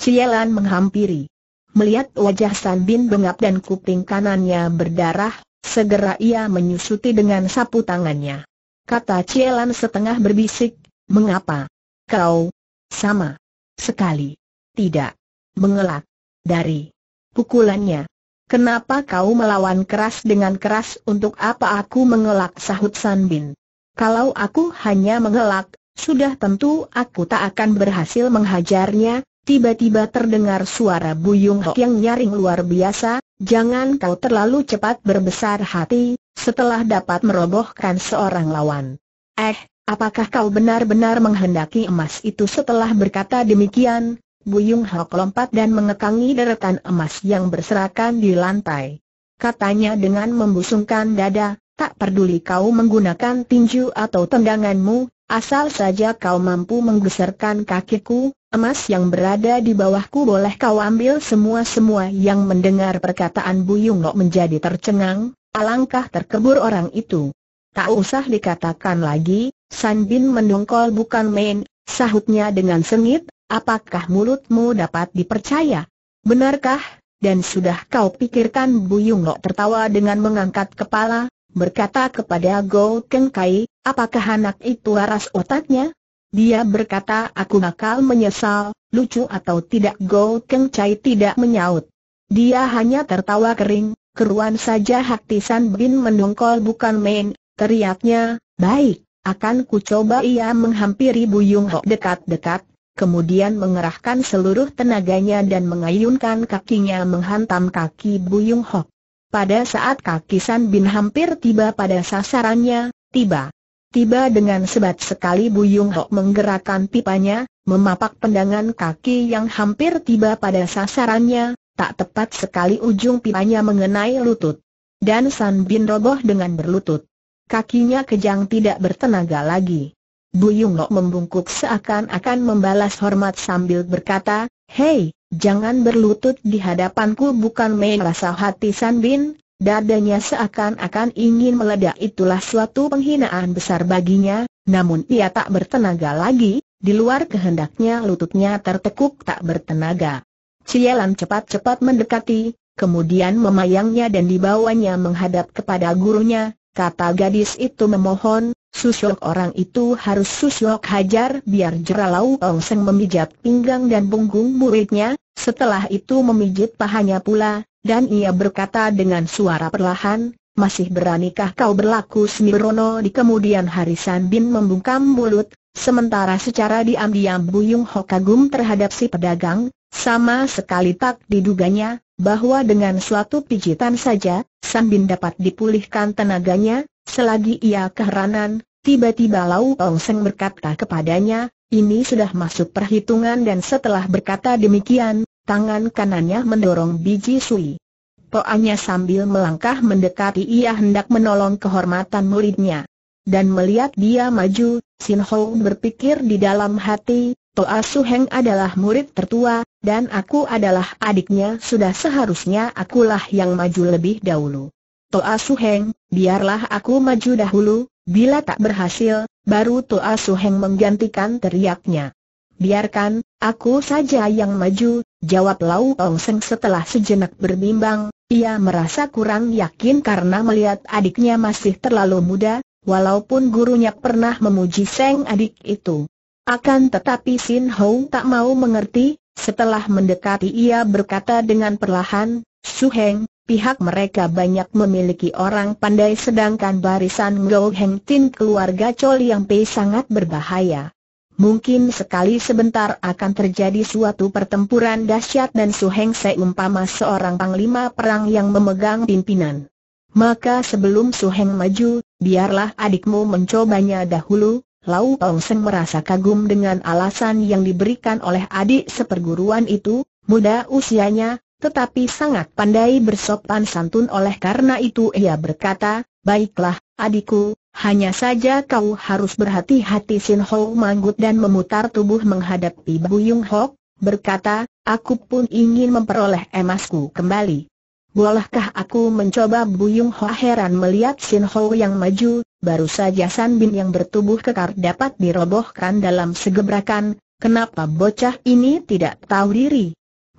Cielan menghampiri. Melihat wajah San Bin bengap dan kuping kanannya berdarah, segera ia menyusuti dengan sapu tangannya. Kata Cielan setengah berbisik, mengapa? Kau? Sama. Sekali. Tidak. Mengelak. Dari pukulannya, Kenapa kau melawan keras dengan keras untuk apa aku mengelak sahut San Bin? Kalau aku hanya mengelak, sudah tentu aku tak akan berhasil menghajarnya, tiba-tiba terdengar suara Buyung Hok yang nyaring luar biasa, jangan kau terlalu cepat berbesar hati, setelah dapat merobohkan seorang lawan. Eh, apakah kau benar-benar menghendaki emas itu setelah berkata demikian, Buyung Hok lompat dan mengekangi deretan emas yang berserakan di lantai. Katanya dengan membusungkan dada, tak peduli kau menggunakan tinju atau tendanganmu, asal saja kau mampu menggeserkan kakiku, emas yang berada di bawahku boleh kau ambil semua-semua yang mendengar perkataan Buyung Hok menjadi tercengang, alangkah terkebur orang itu. Tak usah dikatakan lagi, San Bin mendongkol bukan main, sahutnya dengan sengit, Apakah mulutmu dapat dipercaya? Benarkah? Dan sudah kau pikirkan Buyung Lok tertawa dengan mengangkat kepala, berkata kepada Go Keng Kai, apakah anak itu harus otaknya? Dia berkata aku nakal menyesal, lucu atau tidak Go Keng Kai tidak menyaut. Dia hanya tertawa kering, keruan saja Hak San Bin mendongkol bukan main, teriaknya, baik, akan ku coba ia menghampiri Buyung Lok dekat-dekat, kemudian mengerahkan seluruh tenaganya dan mengayunkan kakinya menghantam kaki Buyung Hok. Pada saat kaki San Bin hampir tiba pada sasarannya, tiba. Tiba dengan sebat sekali Buyung Hok menggerakkan pipanya, memapak pendangan kaki yang hampir tiba pada sasarannya, tak tepat sekali ujung pipanya mengenai lutut. Dan San Bin roboh dengan berlutut. Kakinya kejang tidak bertenaga lagi. Bu Lok membungkuk seakan-akan membalas hormat sambil berkata, Hei, jangan berlutut di hadapanku bukan main rasa hati San Bin, dadanya seakan-akan ingin meledak itulah suatu penghinaan besar baginya, namun ia tak bertenaga lagi, di luar kehendaknya lututnya tertekuk tak bertenaga. Cielan cepat-cepat mendekati, kemudian memayangnya dan dibawanya menghadap kepada gurunya, Kata gadis itu memohon, Susyok orang itu harus Susyok hajar biar Jeralau Ong Seng memijat pinggang dan punggung muridnya, setelah itu memijit pahanya pula, dan ia berkata dengan suara perlahan, masih beranikah kau berlaku semirono di kemudian hari San Bin membungkam mulut, sementara secara diam-diam Buyung Ho kagum terhadap si pedagang, sama sekali tak diduganya, bahwa dengan suatu pijitan saja, Sambil dapat dipulihkan tenaganya, selagi ia keheranan, tiba-tiba Lau Ong Seng berkata kepadanya, ini sudah masuk perhitungan dan setelah berkata demikian, tangan kanannya mendorong biji sui. Poanya sambil melangkah mendekati ia hendak menolong kehormatan muridnya. Dan melihat dia maju, Sin Hou berpikir di dalam hati, Toa Heng adalah murid tertua, dan aku adalah adiknya sudah seharusnya akulah yang maju lebih dahulu. Toa Heng, biarlah aku maju dahulu, bila tak berhasil, baru Toa Heng menggantikan teriaknya. Biarkan, aku saja yang maju, jawab Lau Ong Seng setelah sejenak berbimbang, ia merasa kurang yakin karena melihat adiknya masih terlalu muda, walaupun gurunya pernah memuji Seng adik itu. Akan tetapi Sin Hong tak mau mengerti, setelah mendekati ia berkata dengan perlahan, Su Heng, pihak mereka banyak memiliki orang pandai sedangkan barisan Ngo Heng Tin keluarga Chol yang Pei sangat berbahaya. Mungkin sekali sebentar akan terjadi suatu pertempuran dahsyat dan Su Heng seumpama seorang panglima perang yang memegang pimpinan. Maka sebelum Su Heng maju, biarlah adikmu mencobanya dahulu, Lau Ong Seng merasa kagum dengan alasan yang diberikan oleh adik seperguruan itu, muda usianya, tetapi sangat pandai bersopan santun oleh karena itu ia berkata, Baiklah, adikku, hanya saja kau harus berhati-hati Sin Ho manggut dan memutar tubuh menghadapi Bu Buyung Hok, berkata, aku pun ingin memperoleh emasku kembali. Bolehkah aku mencoba Bu Buyung Ho heran melihat Sin Ho yang maju, baru saja San Bin yang bertubuh kekar dapat dirobohkan dalam segebrakan, kenapa bocah ini tidak tahu diri?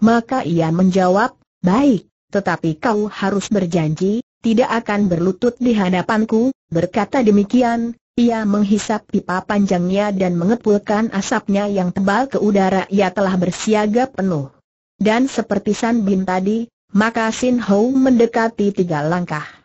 Maka ia menjawab, baik, tetapi kau harus berjanji, tidak akan berlutut di hadapanku, berkata demikian, ia menghisap pipa panjangnya dan mengepulkan asapnya yang tebal ke udara ia telah bersiaga penuh. Dan seperti San Bin tadi, maka Sin Ho mendekati tiga langkah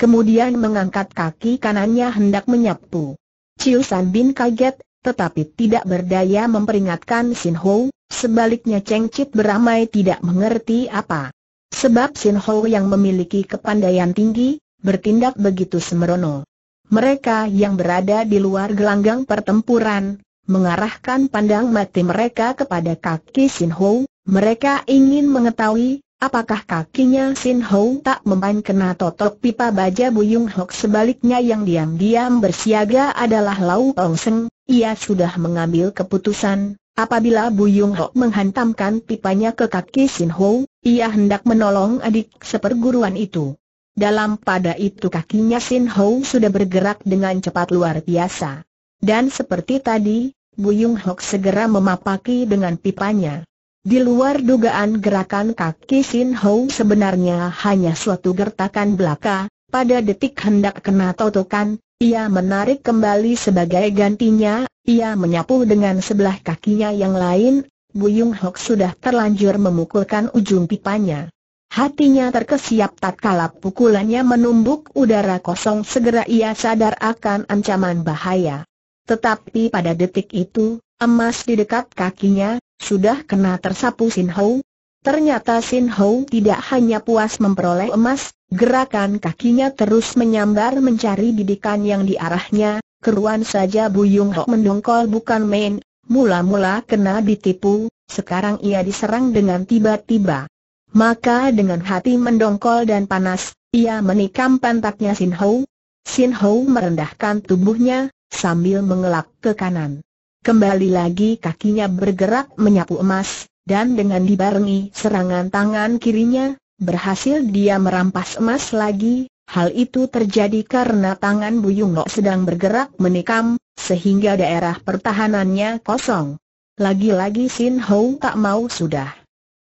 kemudian mengangkat kaki kanannya hendak menyapu. Chiu San Bin kaget, tetapi tidak berdaya memperingatkan Sin Ho, sebaliknya Cheng Chit beramai tidak mengerti apa. Sebab Sin Ho yang memiliki kepandaian tinggi, bertindak begitu semerono. Mereka yang berada di luar gelanggang pertempuran, mengarahkan pandang mati mereka kepada kaki Sin Ho, mereka ingin mengetahui, Apakah kakinya Sin Ho tak memainkan kena totok pipa baja Buyung Hok sebaliknya yang diam-diam bersiaga adalah Lau Tong Seng, ia sudah mengambil keputusan, apabila Buyung Hok menghantamkan pipanya ke kaki Sin Hou, ia hendak menolong adik seperguruan itu. Dalam pada itu kakinya Sin Hou sudah bergerak dengan cepat luar biasa. Dan seperti tadi, Buyung Hok segera memapaki dengan pipanya. Di luar dugaan gerakan kaki Sin Hou sebenarnya hanya suatu gertakan belaka, pada detik hendak kena totokan, ia menarik kembali sebagai gantinya, ia menyapu dengan sebelah kakinya yang lain, Bu Buyung Hok sudah terlanjur memukulkan ujung pipanya. Hatinya terkesiap tak tatkala pukulannya menumbuk udara kosong segera ia sadar akan ancaman bahaya. Tetapi pada detik itu, emas di dekat kakinya, sudah kena tersapu Sin Hou. Ternyata Sin Hou tidak hanya puas memperoleh emas, gerakan kakinya terus menyambar mencari bidikan yang diarahnya, keruan saja Buyung Hok mendongkol bukan main, mula-mula kena ditipu, sekarang ia diserang dengan tiba-tiba. Maka dengan hati mendongkol dan panas, ia menikam pantatnya Sin Hou. Sin Hou merendahkan tubuhnya, sambil mengelak ke kanan. Kembali lagi kakinya bergerak menyapu emas, dan dengan dibarengi serangan tangan kirinya, berhasil dia merampas emas lagi. Hal itu terjadi karena tangan Buyungno sedang bergerak menikam, sehingga daerah pertahanannya kosong. Lagi-lagi Sin Hou tak mau sudah.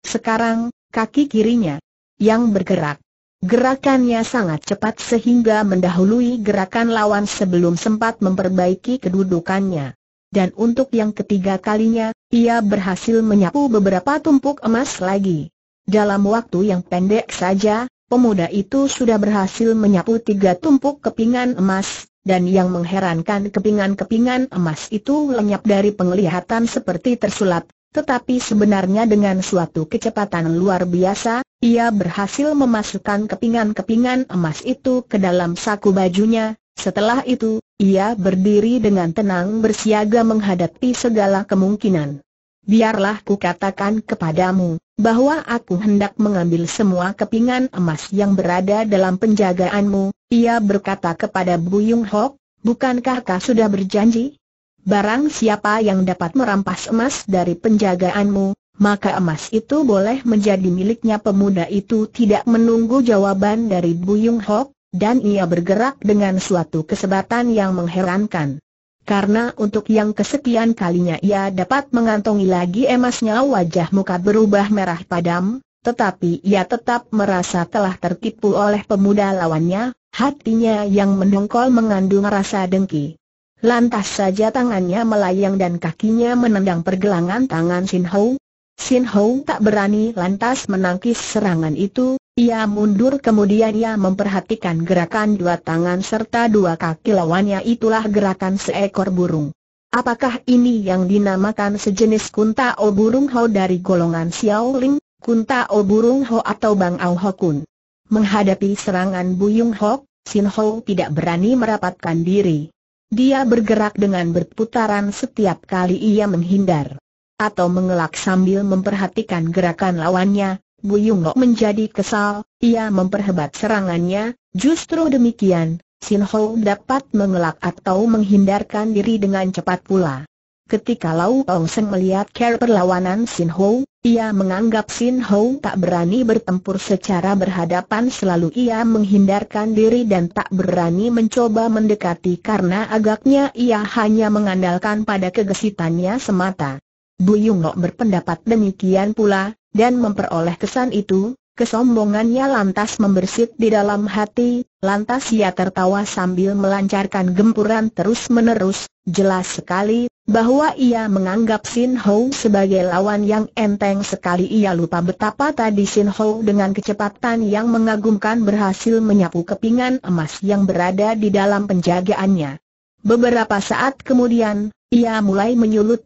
Sekarang, kaki kirinya yang bergerak. Gerakannya sangat cepat sehingga mendahului gerakan lawan sebelum sempat memperbaiki kedudukannya dan untuk yang ketiga kalinya, ia berhasil menyapu beberapa tumpuk emas lagi. Dalam waktu yang pendek saja, pemuda itu sudah berhasil menyapu tiga tumpuk kepingan emas, dan yang mengherankan kepingan-kepingan emas itu lenyap dari penglihatan seperti tersulap, tetapi sebenarnya dengan suatu kecepatan luar biasa, ia berhasil memasukkan kepingan-kepingan emas itu ke dalam saku bajunya, setelah itu, ia berdiri dengan tenang bersiaga menghadapi segala kemungkinan. Biarlah ku katakan kepadamu, bahwa aku hendak mengambil semua kepingan emas yang berada dalam penjagaanmu, ia berkata kepada Buyung Hok, bukankah kau sudah berjanji? Barang siapa yang dapat merampas emas dari penjagaanmu, maka emas itu boleh menjadi miliknya pemuda itu tidak menunggu jawaban dari Buyung Hok, dan ia bergerak dengan suatu kesebatan yang mengherankan. Karena untuk yang kesekian kalinya ia dapat mengantongi lagi emasnya wajah muka berubah merah padam, tetapi ia tetap merasa telah tertipu oleh pemuda lawannya, hatinya yang mendongkol mengandung rasa dengki. Lantas saja tangannya melayang dan kakinya menendang pergelangan tangan Sin Hou. Sin Hou tak berani lantas menangkis serangan itu, ia mundur kemudian ia memperhatikan gerakan dua tangan serta dua kaki lawannya itulah gerakan seekor burung. Apakah ini yang dinamakan sejenis kunta o burung ho dari golongan Xiaoling, o burung ho atau Bang Ao Ho Kun? Menghadapi serangan Buyung Ho, Sin Ho tidak berani merapatkan diri. Dia bergerak dengan berputaran setiap kali ia menghindar atau mengelak sambil memperhatikan gerakan lawannya, Bu Lok menjadi kesal, ia memperhebat serangannya, justru demikian, Sin Ho dapat mengelak atau menghindarkan diri dengan cepat pula. Ketika Lau Ong Seng melihat care perlawanan Sin Ho, ia menganggap Sin Ho tak berani bertempur secara berhadapan selalu ia menghindarkan diri dan tak berani mencoba mendekati karena agaknya ia hanya mengandalkan pada kegesitannya semata. Bu Yung Lok berpendapat demikian pula, dan memperoleh kesan itu, kesombongannya lantas membersit di dalam hati, lantas ia tertawa sambil melancarkan gempuran terus-menerus, jelas sekali, bahwa ia menganggap Sin Ho sebagai lawan yang enteng sekali ia lupa betapa tadi Sin Ho dengan kecepatan yang mengagumkan berhasil menyapu kepingan emas yang berada di dalam penjagaannya. Beberapa saat kemudian, ia mulai menyulut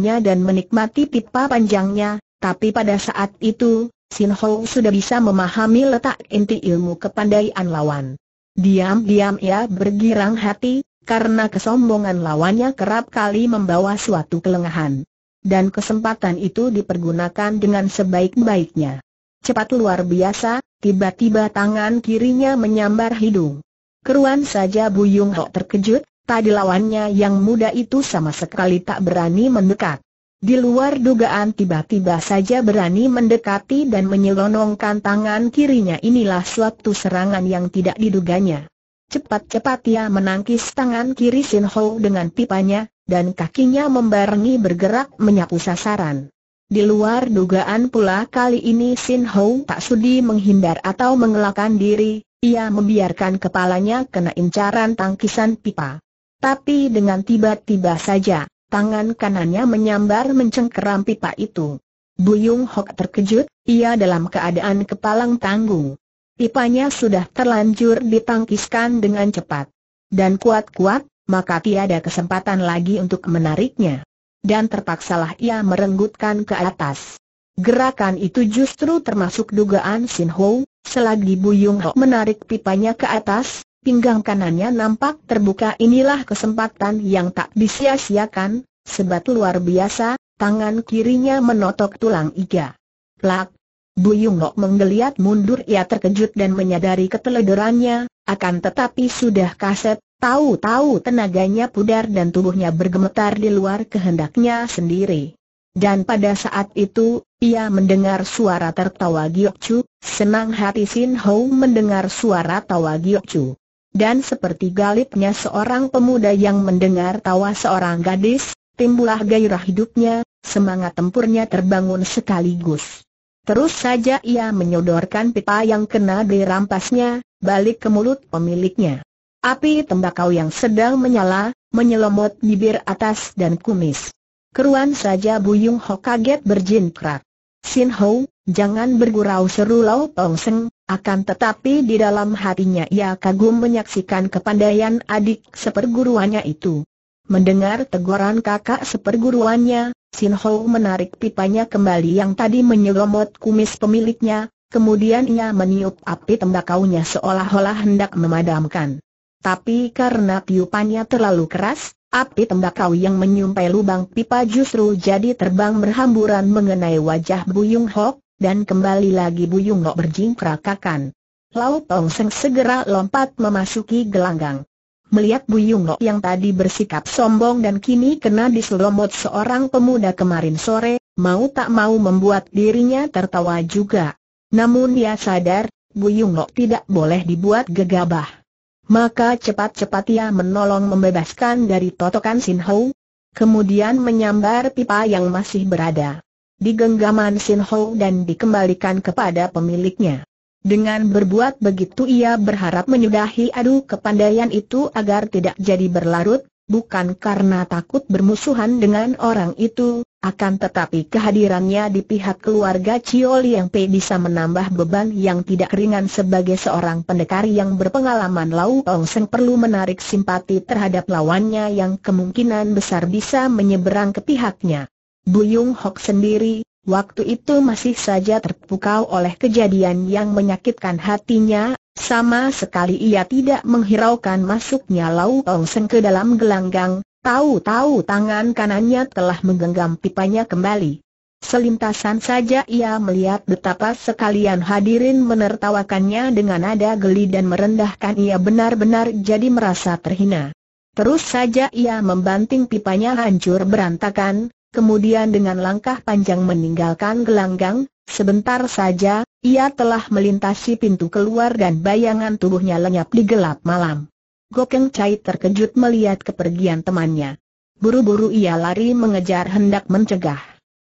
nya dan menikmati pipa panjangnya, tapi pada saat itu, Sin Ho sudah bisa memahami letak inti ilmu kepandaian lawan. Diam-diam ia bergirang hati, karena kesombongan lawannya kerap kali membawa suatu kelengahan. Dan kesempatan itu dipergunakan dengan sebaik-baiknya. Cepat luar biasa, tiba-tiba tangan kirinya menyambar hidung. Keruan saja Buyung Ho terkejut, tadi lawannya yang muda itu sama sekali tak berani mendekat. Di luar dugaan tiba-tiba saja berani mendekati dan menyelonongkan tangan kirinya inilah suatu serangan yang tidak diduganya. Cepat-cepat ia menangkis tangan kiri Sin Ho dengan pipanya, dan kakinya membarengi bergerak menyapu sasaran. Di luar dugaan pula kali ini Sin Ho tak sudi menghindar atau mengelakkan diri, ia membiarkan kepalanya kena incaran tangkisan pipa. Tapi dengan tiba-tiba saja, tangan kanannya menyambar mencengkeram pipa itu. Buyung Hok terkejut, ia dalam keadaan kepalang tanggung. Pipanya sudah terlanjur ditangkiskan dengan cepat dan kuat-kuat, maka tiada kesempatan lagi untuk menariknya. Dan terpaksalah ia merenggutkan ke atas. Gerakan itu justru termasuk dugaan Sin Ho, selagi Buyung Hok menarik pipanya ke atas, pinggang kanannya nampak terbuka inilah kesempatan yang tak disia-siakan, sebat luar biasa, tangan kirinya menotok tulang iga. Plak! Bu Nok menggeliat mundur ia terkejut dan menyadari ketelederannya. akan tetapi sudah kaset, tahu-tahu tenaganya pudar dan tubuhnya bergemetar di luar kehendaknya sendiri. Dan pada saat itu, ia mendengar suara tertawa Giokcu, senang hati Sin Hou mendengar suara tawa Giokcu dan seperti galipnya seorang pemuda yang mendengar tawa seorang gadis, timbullah gairah hidupnya, semangat tempurnya terbangun sekaligus. Terus saja ia menyodorkan pipa yang kena dirampasnya, balik ke mulut pemiliknya. Api tembakau yang sedang menyala, menyelomot bibir atas dan kumis. Keruan saja Buyung Ho kaget berjingkrak. Sin Ho, jangan bergurau seru Lau Tong Seng, akan tetapi di dalam hatinya ia kagum menyaksikan kepandaian adik seperguruannya itu. Mendengar teguran kakak seperguruannya, Sin Ho menarik pipanya kembali yang tadi menyelomot kumis pemiliknya, kemudian ia meniup api tembakaunya seolah-olah hendak memadamkan. Tapi karena tiupannya terlalu keras, Api tembakau yang menyumpai lubang pipa justru jadi terbang berhamburan mengenai wajah Buyung Hok, dan kembali lagi Buyung Hok berjingkrakakan. Lau Tong Seng segera lompat memasuki gelanggang. Melihat Buyung Hok yang tadi bersikap sombong dan kini kena diselomot seorang pemuda kemarin sore, mau tak mau membuat dirinya tertawa juga. Namun dia sadar, Buyung Hok tidak boleh dibuat gegabah. Maka cepat-cepat ia menolong membebaskan dari totokan Sin Ho. Kemudian menyambar pipa yang masih berada di genggaman Sin Ho dan dikembalikan kepada pemiliknya. Dengan berbuat begitu ia berharap menyudahi adu kepandaian itu agar tidak jadi berlarut, bukan karena takut bermusuhan dengan orang itu, akan tetapi kehadirannya di pihak keluarga Cio yang Pe bisa menambah beban yang tidak ringan sebagai seorang pendekar yang berpengalaman Lau Tong Seng perlu menarik simpati terhadap lawannya yang kemungkinan besar bisa menyeberang ke pihaknya. Bu Yung Hok sendiri, Waktu itu masih saja terpukau oleh kejadian yang menyakitkan hatinya, sama sekali ia tidak menghiraukan masuknya Lau Tong Seng ke dalam gelanggang, tahu-tahu tangan kanannya telah menggenggam pipanya kembali. Selintasan saja ia melihat betapa sekalian hadirin menertawakannya dengan nada geli dan merendahkan ia benar-benar jadi merasa terhina. Terus saja ia membanting pipanya hancur berantakan, kemudian dengan langkah panjang meninggalkan gelanggang, sebentar saja, ia telah melintasi pintu keluar dan bayangan tubuhnya lenyap di gelap malam. Gokeng Cai terkejut melihat kepergian temannya. Buru-buru ia lari mengejar hendak mencegah.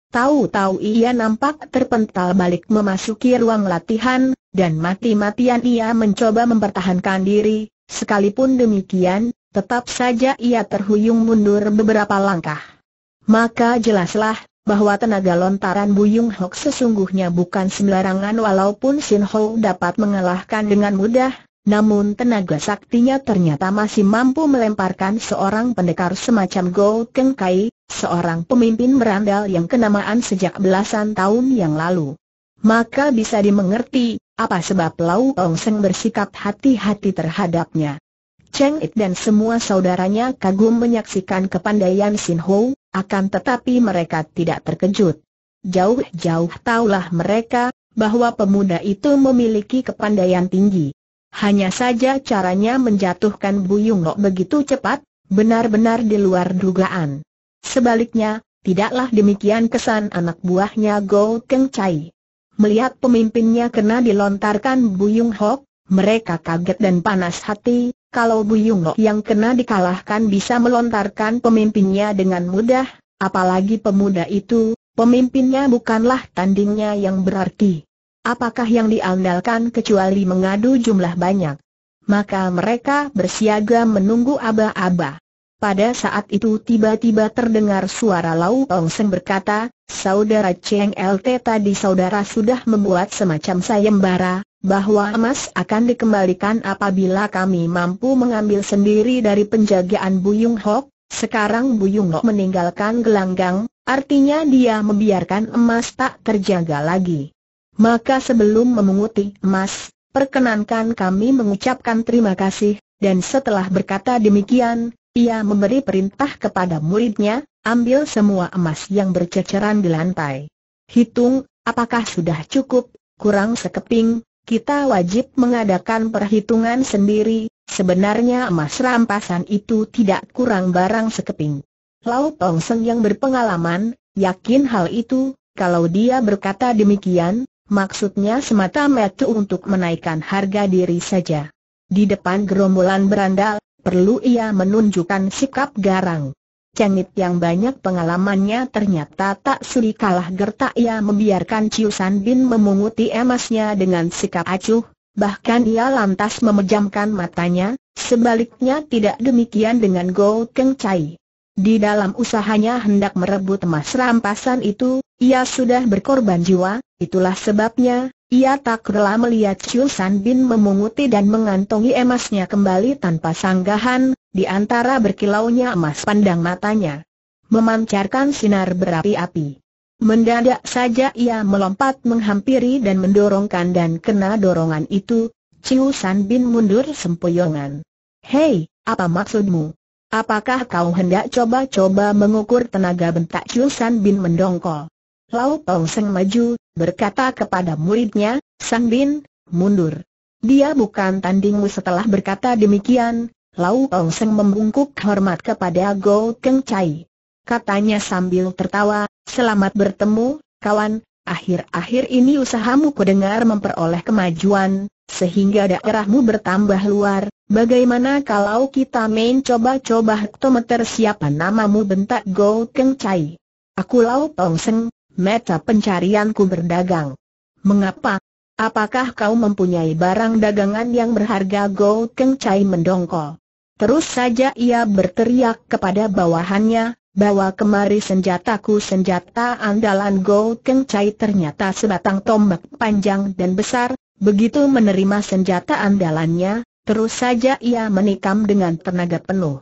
Tahu-tahu ia nampak terpental balik memasuki ruang latihan, dan mati-matian ia mencoba mempertahankan diri, sekalipun demikian, tetap saja ia terhuyung mundur beberapa langkah. Maka jelaslah, bahwa tenaga lontaran Buyung Hok sesungguhnya bukan sembarangan walaupun Sin Ho dapat mengalahkan dengan mudah, namun tenaga saktinya ternyata masih mampu melemparkan seorang pendekar semacam Go Keng Kai, seorang pemimpin berandal yang kenamaan sejak belasan tahun yang lalu. Maka bisa dimengerti, apa sebab Lau Tong Seng bersikap hati-hati terhadapnya. Cheng It dan semua saudaranya kagum menyaksikan kepandaian Sin Ho, akan tetapi mereka tidak terkejut. Jauh-jauh taulah mereka, bahwa pemuda itu memiliki kepandaian tinggi. Hanya saja caranya menjatuhkan Buyung Lok begitu cepat, benar-benar di luar dugaan. Sebaliknya, tidaklah demikian kesan anak buahnya Go Keng Chai. Melihat pemimpinnya kena dilontarkan Buyung Hok, mereka kaget dan panas hati, kalau Bu Yunglo yang kena dikalahkan bisa melontarkan pemimpinnya dengan mudah, apalagi pemuda itu, pemimpinnya bukanlah tandingnya yang berarti. Apakah yang diandalkan kecuali mengadu jumlah banyak? Maka mereka bersiaga menunggu aba-aba. Pada saat itu tiba-tiba terdengar suara Lau Ong Seng berkata, Saudara Cheng LT tadi saudara sudah membuat semacam sayembara, bahwa emas akan dikembalikan apabila kami mampu mengambil sendiri dari penjagaan Buyung Hok. Sekarang Buyung Hok meninggalkan gelanggang, artinya dia membiarkan emas tak terjaga lagi. Maka sebelum memunguti emas, perkenankan kami mengucapkan terima kasih, dan setelah berkata demikian, ia memberi perintah kepada muridnya, ambil semua emas yang berceceran di lantai. Hitung, apakah sudah cukup, kurang sekeping, kita wajib mengadakan perhitungan sendiri, sebenarnya emas rampasan itu tidak kurang barang sekeping. Lau Tong Seng yang berpengalaman, yakin hal itu, kalau dia berkata demikian, maksudnya semata-mata untuk menaikkan harga diri saja. Di depan gerombolan berandal, perlu ia menunjukkan sikap garang. Cangit yang banyak pengalamannya ternyata tak sudi kalah gertak ia membiarkan Ciu San Bin memunguti emasnya dengan sikap acuh, bahkan ia lantas memejamkan matanya, sebaliknya tidak demikian dengan Go Keng Chai. Di dalam usahanya hendak merebut emas rampasan itu, ia sudah berkorban jiwa, itulah sebabnya, ia tak rela melihat Ciu San Bin memunguti dan mengantongi emasnya kembali tanpa sanggahan, di antara berkilaunya emas pandang matanya. Memancarkan sinar berapi-api. Mendadak saja ia melompat menghampiri dan mendorongkan dan kena dorongan itu, Ciu San Bin mundur sempoyongan. Hei, apa maksudmu? Apakah kau hendak coba-coba mengukur tenaga bentak Ciu San Bin mendongkol? Lau Tong Seng maju, berkata kepada muridnya, San Bin, mundur. Dia bukan tandingmu setelah berkata demikian, Lau Ong Seng membungkuk hormat kepada Go Keng Chai. Katanya sambil tertawa, selamat bertemu, kawan, akhir-akhir ini usahamu kudengar memperoleh kemajuan, sehingga daerahmu bertambah luar, bagaimana kalau kita main coba-coba hektometer siapa namamu bentak Go Keng Chai. Aku Lau Ong Seng, meta pencarianku berdagang. Mengapa? Apakah kau mempunyai barang dagangan yang berharga Go Keng Chai mendongkol? Terus saja ia berteriak kepada bawahannya, bawa kemari senjataku senjata andalan Go Keng Chai ternyata sebatang tombak panjang dan besar, begitu menerima senjata andalannya, terus saja ia menikam dengan tenaga penuh.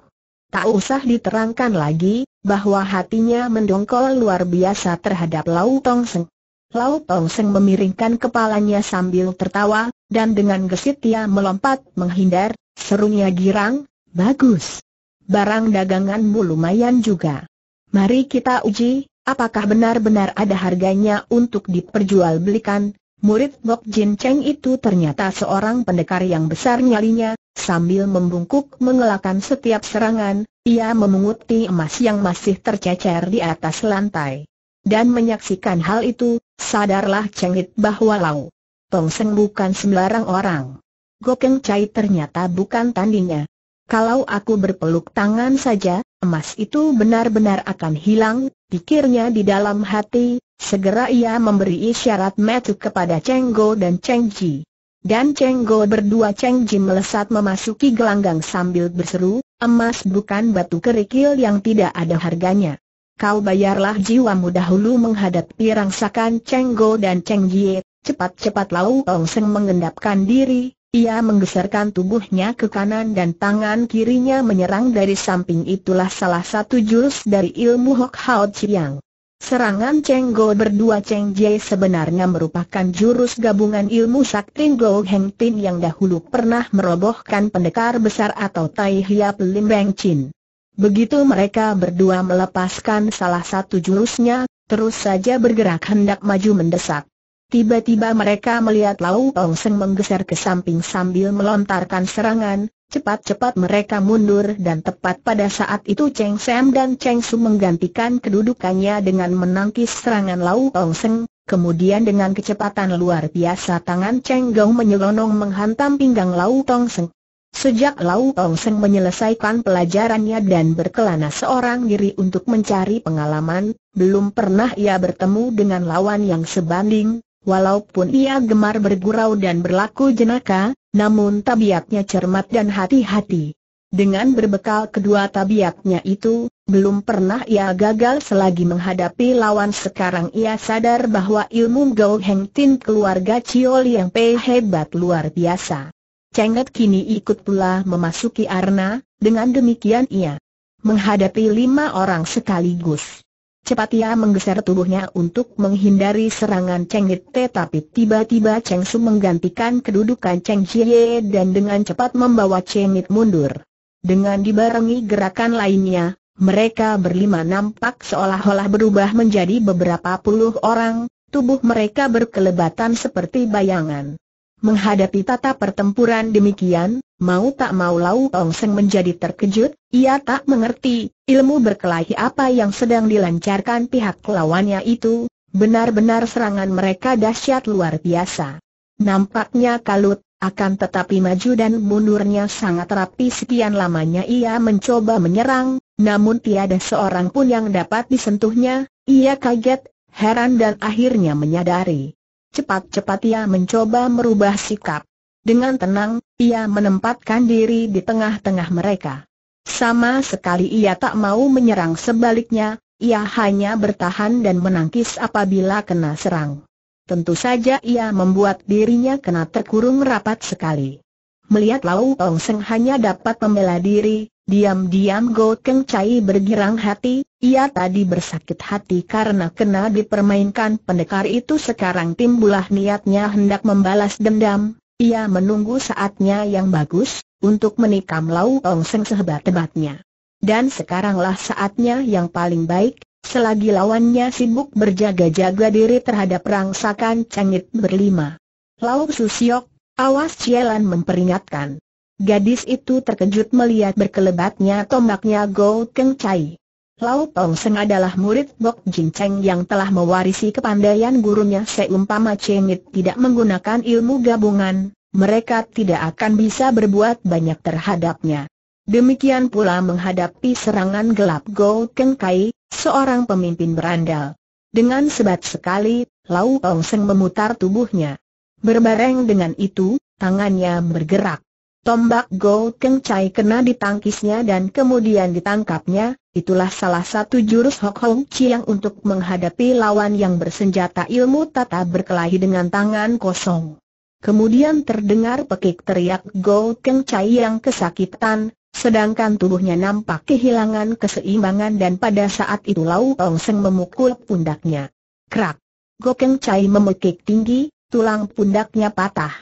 Tak usah diterangkan lagi, bahwa hatinya mendongkol luar biasa terhadap Lau Tong Seng. Lau Tong Seng memiringkan kepalanya sambil tertawa, dan dengan gesit ia melompat menghindar, serunya girang, Bagus. Barang daganganmu lumayan juga. Mari kita uji, apakah benar-benar ada harganya untuk diperjualbelikan. Murid Gok Jin Cheng itu ternyata seorang pendekar yang besar nyalinya, sambil membungkuk mengelakkan setiap serangan, ia memunguti emas yang masih tercecer di atas lantai. Dan menyaksikan hal itu, sadarlah Cheng It bahwa Lau Tong Seng bukan sembarang orang. Gokeng Chai ternyata bukan tandingnya, kalau aku berpeluk tangan saja, emas itu benar-benar akan hilang, pikirnya di dalam hati, segera ia memberi isyarat metu kepada Cheng Go dan Cheng Ji. Dan Cheng Go berdua Cheng Ji melesat memasuki gelanggang sambil berseru, emas bukan batu kerikil yang tidak ada harganya. Kau bayarlah jiwamu dahulu menghadapi rangsakan Cheng Go dan Cheng Ji, cepat-cepat Lau Ong Seng mengendapkan diri, ia menggeserkan tubuhnya ke kanan dan tangan kirinya menyerang dari samping itulah salah satu jurus dari ilmu Hok Hao Chiang. Serangan Cheng Go berdua Cheng Jie sebenarnya merupakan jurus gabungan ilmu Sakti Go Heng Tin yang dahulu pernah merobohkan pendekar besar atau Tai Hiap Lim Beng Chin. Begitu mereka berdua melepaskan salah satu jurusnya, terus saja bergerak hendak maju mendesak. Tiba-tiba mereka melihat Lau Ong Seng menggeser ke samping sambil melontarkan serangan, cepat-cepat mereka mundur dan tepat pada saat itu Cheng Sam dan Cheng Su menggantikan kedudukannya dengan menangkis serangan Lau Ong Seng, kemudian dengan kecepatan luar biasa tangan Cheng Gong menyelonong menghantam pinggang Lau Ong Seng. Sejak Lau Ong Seng menyelesaikan pelajarannya dan berkelana seorang diri untuk mencari pengalaman, belum pernah ia bertemu dengan lawan yang sebanding, Walaupun ia gemar bergurau dan berlaku jenaka, namun tabiatnya cermat dan hati-hati. Dengan berbekal kedua tabiatnya itu, belum pernah ia gagal selagi menghadapi lawan sekarang ia sadar bahwa ilmu Gao Heng Tin keluarga Chiol yang pehebat hebat luar biasa. Cengat kini ikut pula memasuki arena, dengan demikian ia menghadapi lima orang sekaligus. Cepat ia menggeser tubuhnya untuk menghindari serangan Cheng Hit tetapi tiba-tiba Cheng Su menggantikan kedudukan Cheng Jie dan dengan cepat membawa Cheng Hit mundur. Dengan dibarengi gerakan lainnya, mereka berlima nampak seolah-olah berubah menjadi beberapa puluh orang, tubuh mereka berkelebatan seperti bayangan. Menghadapi tata pertempuran demikian, mau tak mau Lau Ong Seng menjadi terkejut, ia tak mengerti, ilmu berkelahi apa yang sedang dilancarkan pihak lawannya itu, benar-benar serangan mereka dahsyat luar biasa. Nampaknya kalut, akan tetapi maju dan mundurnya sangat rapi sekian lamanya ia mencoba menyerang, namun tiada seorang pun yang dapat disentuhnya, ia kaget, heran dan akhirnya menyadari Cepat-cepat ia mencoba merubah sikap. Dengan tenang, ia menempatkan diri di tengah-tengah mereka. Sama sekali ia tak mau menyerang sebaliknya, ia hanya bertahan dan menangkis apabila kena serang. Tentu saja ia membuat dirinya kena terkurung rapat sekali. Melihat Lau Ong Seng hanya dapat membela diri, Diam-diam Go Keng Chai bergirang hati, ia tadi bersakit hati karena kena dipermainkan pendekar itu sekarang timbulah niatnya hendak membalas dendam, ia menunggu saatnya yang bagus, untuk menikam Lau Ong Seng sehebat-hebatnya. Dan sekaranglah saatnya yang paling baik, selagi lawannya sibuk berjaga-jaga diri terhadap rangsakan cengit berlima. Lau Susiok, awas Cielan memperingatkan. Gadis itu terkejut melihat berkelebatnya tombaknya Go Keng Chai. Lau Tong Seng adalah murid Bok Jin Cheng yang telah mewarisi kepandaian gurunya seumpama Cengit tidak menggunakan ilmu gabungan, mereka tidak akan bisa berbuat banyak terhadapnya. Demikian pula menghadapi serangan gelap Go Keng Kai, seorang pemimpin berandal. Dengan sebat sekali, Lau Ong Seng memutar tubuhnya. Berbareng dengan itu, tangannya bergerak. Tombak Go Keng Chai kena di tangkisnya dan kemudian ditangkapnya, itulah salah satu jurus Hok Hong Chiang untuk menghadapi lawan yang bersenjata ilmu tata berkelahi dengan tangan kosong. Kemudian terdengar pekik teriak Go Keng Chai yang kesakitan, sedangkan tubuhnya nampak kehilangan keseimbangan dan pada saat itu Lau Tong Seng memukul pundaknya. Krak! Go Keng Chai memekik tinggi, tulang pundaknya patah.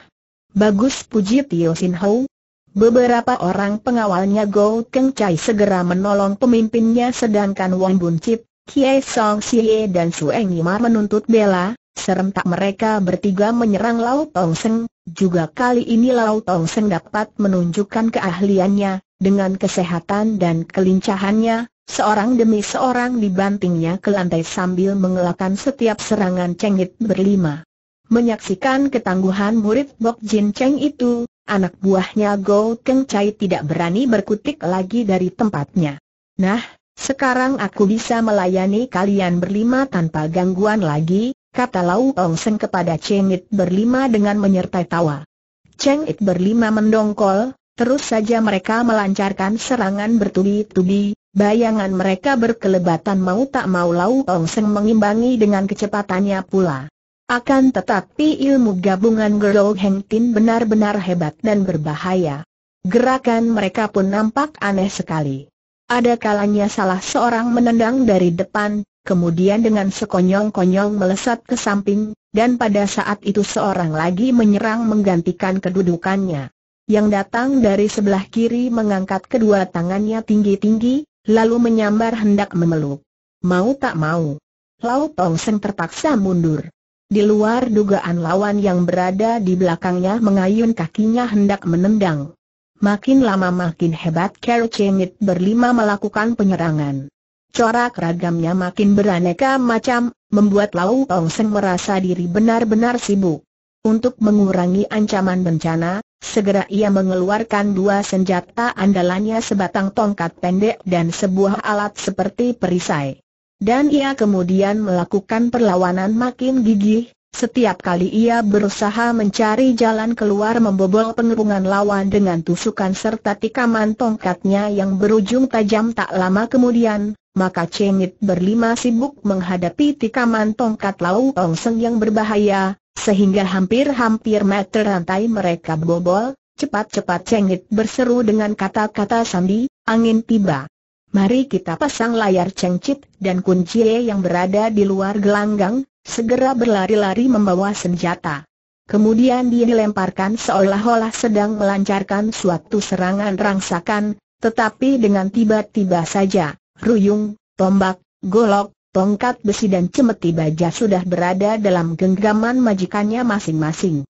Bagus puji Tio Sin Ho, Beberapa orang pengawalnya Go Keng Chai segera menolong pemimpinnya sedangkan Wang Bun Chip, Kie Song Sie dan Su Eng Yimar menuntut bela, serentak mereka bertiga menyerang Lao Tong Seng, juga kali ini Lao Tong Seng dapat menunjukkan keahliannya, dengan kesehatan dan kelincahannya, seorang demi seorang dibantingnya ke lantai sambil mengelakkan setiap serangan cengit berlima. Menyaksikan ketangguhan murid Bok Jin Cheng itu, Anak buahnya Go Keng Chai tidak berani berkutik lagi dari tempatnya. Nah, sekarang aku bisa melayani kalian berlima tanpa gangguan lagi, kata Lau Ong Seng kepada Cheng It berlima dengan menyertai tawa. Cheng It berlima mendongkol, terus saja mereka melancarkan serangan bertubi-tubi, bayangan mereka berkelebatan mau tak mau Lau Ong Seng mengimbangi dengan kecepatannya pula. Akan tetapi ilmu gabungan Gerol Heng Tin benar-benar hebat dan berbahaya. Gerakan mereka pun nampak aneh sekali. Ada kalanya salah seorang menendang dari depan, kemudian dengan sekonyong-konyong melesat ke samping, dan pada saat itu seorang lagi menyerang menggantikan kedudukannya. Yang datang dari sebelah kiri mengangkat kedua tangannya tinggi-tinggi, lalu menyambar hendak memeluk. Mau tak mau, Lau Tong Seng terpaksa mundur. Di luar dugaan lawan yang berada di belakangnya mengayun kakinya hendak menendang. Makin lama makin hebat Carol Chengit berlima melakukan penyerangan. Corak ragamnya makin beraneka macam, membuat Lau Ong Seng merasa diri benar-benar sibuk. Untuk mengurangi ancaman bencana, segera ia mengeluarkan dua senjata andalannya sebatang tongkat pendek dan sebuah alat seperti perisai. Dan ia kemudian melakukan perlawanan makin gigih, setiap kali ia berusaha mencari jalan keluar membobol pengerungan lawan dengan tusukan serta tikaman tongkatnya yang berujung tajam tak lama kemudian, maka Cengit berlima sibuk menghadapi tikaman tongkat Lau Ong Seng yang berbahaya, sehingga hampir-hampir meter rantai mereka bobol, cepat-cepat Cengit berseru dengan kata-kata sambil angin tiba. Mari kita pasang layar cengcit dan kunci e yang berada di luar gelanggang, segera berlari-lari membawa senjata. Kemudian dia dilemparkan seolah-olah sedang melancarkan suatu serangan rangsakan, tetapi dengan tiba-tiba saja, ruyung, tombak, golok, tongkat besi dan cemeti baja sudah berada dalam genggaman majikannya masing-masing.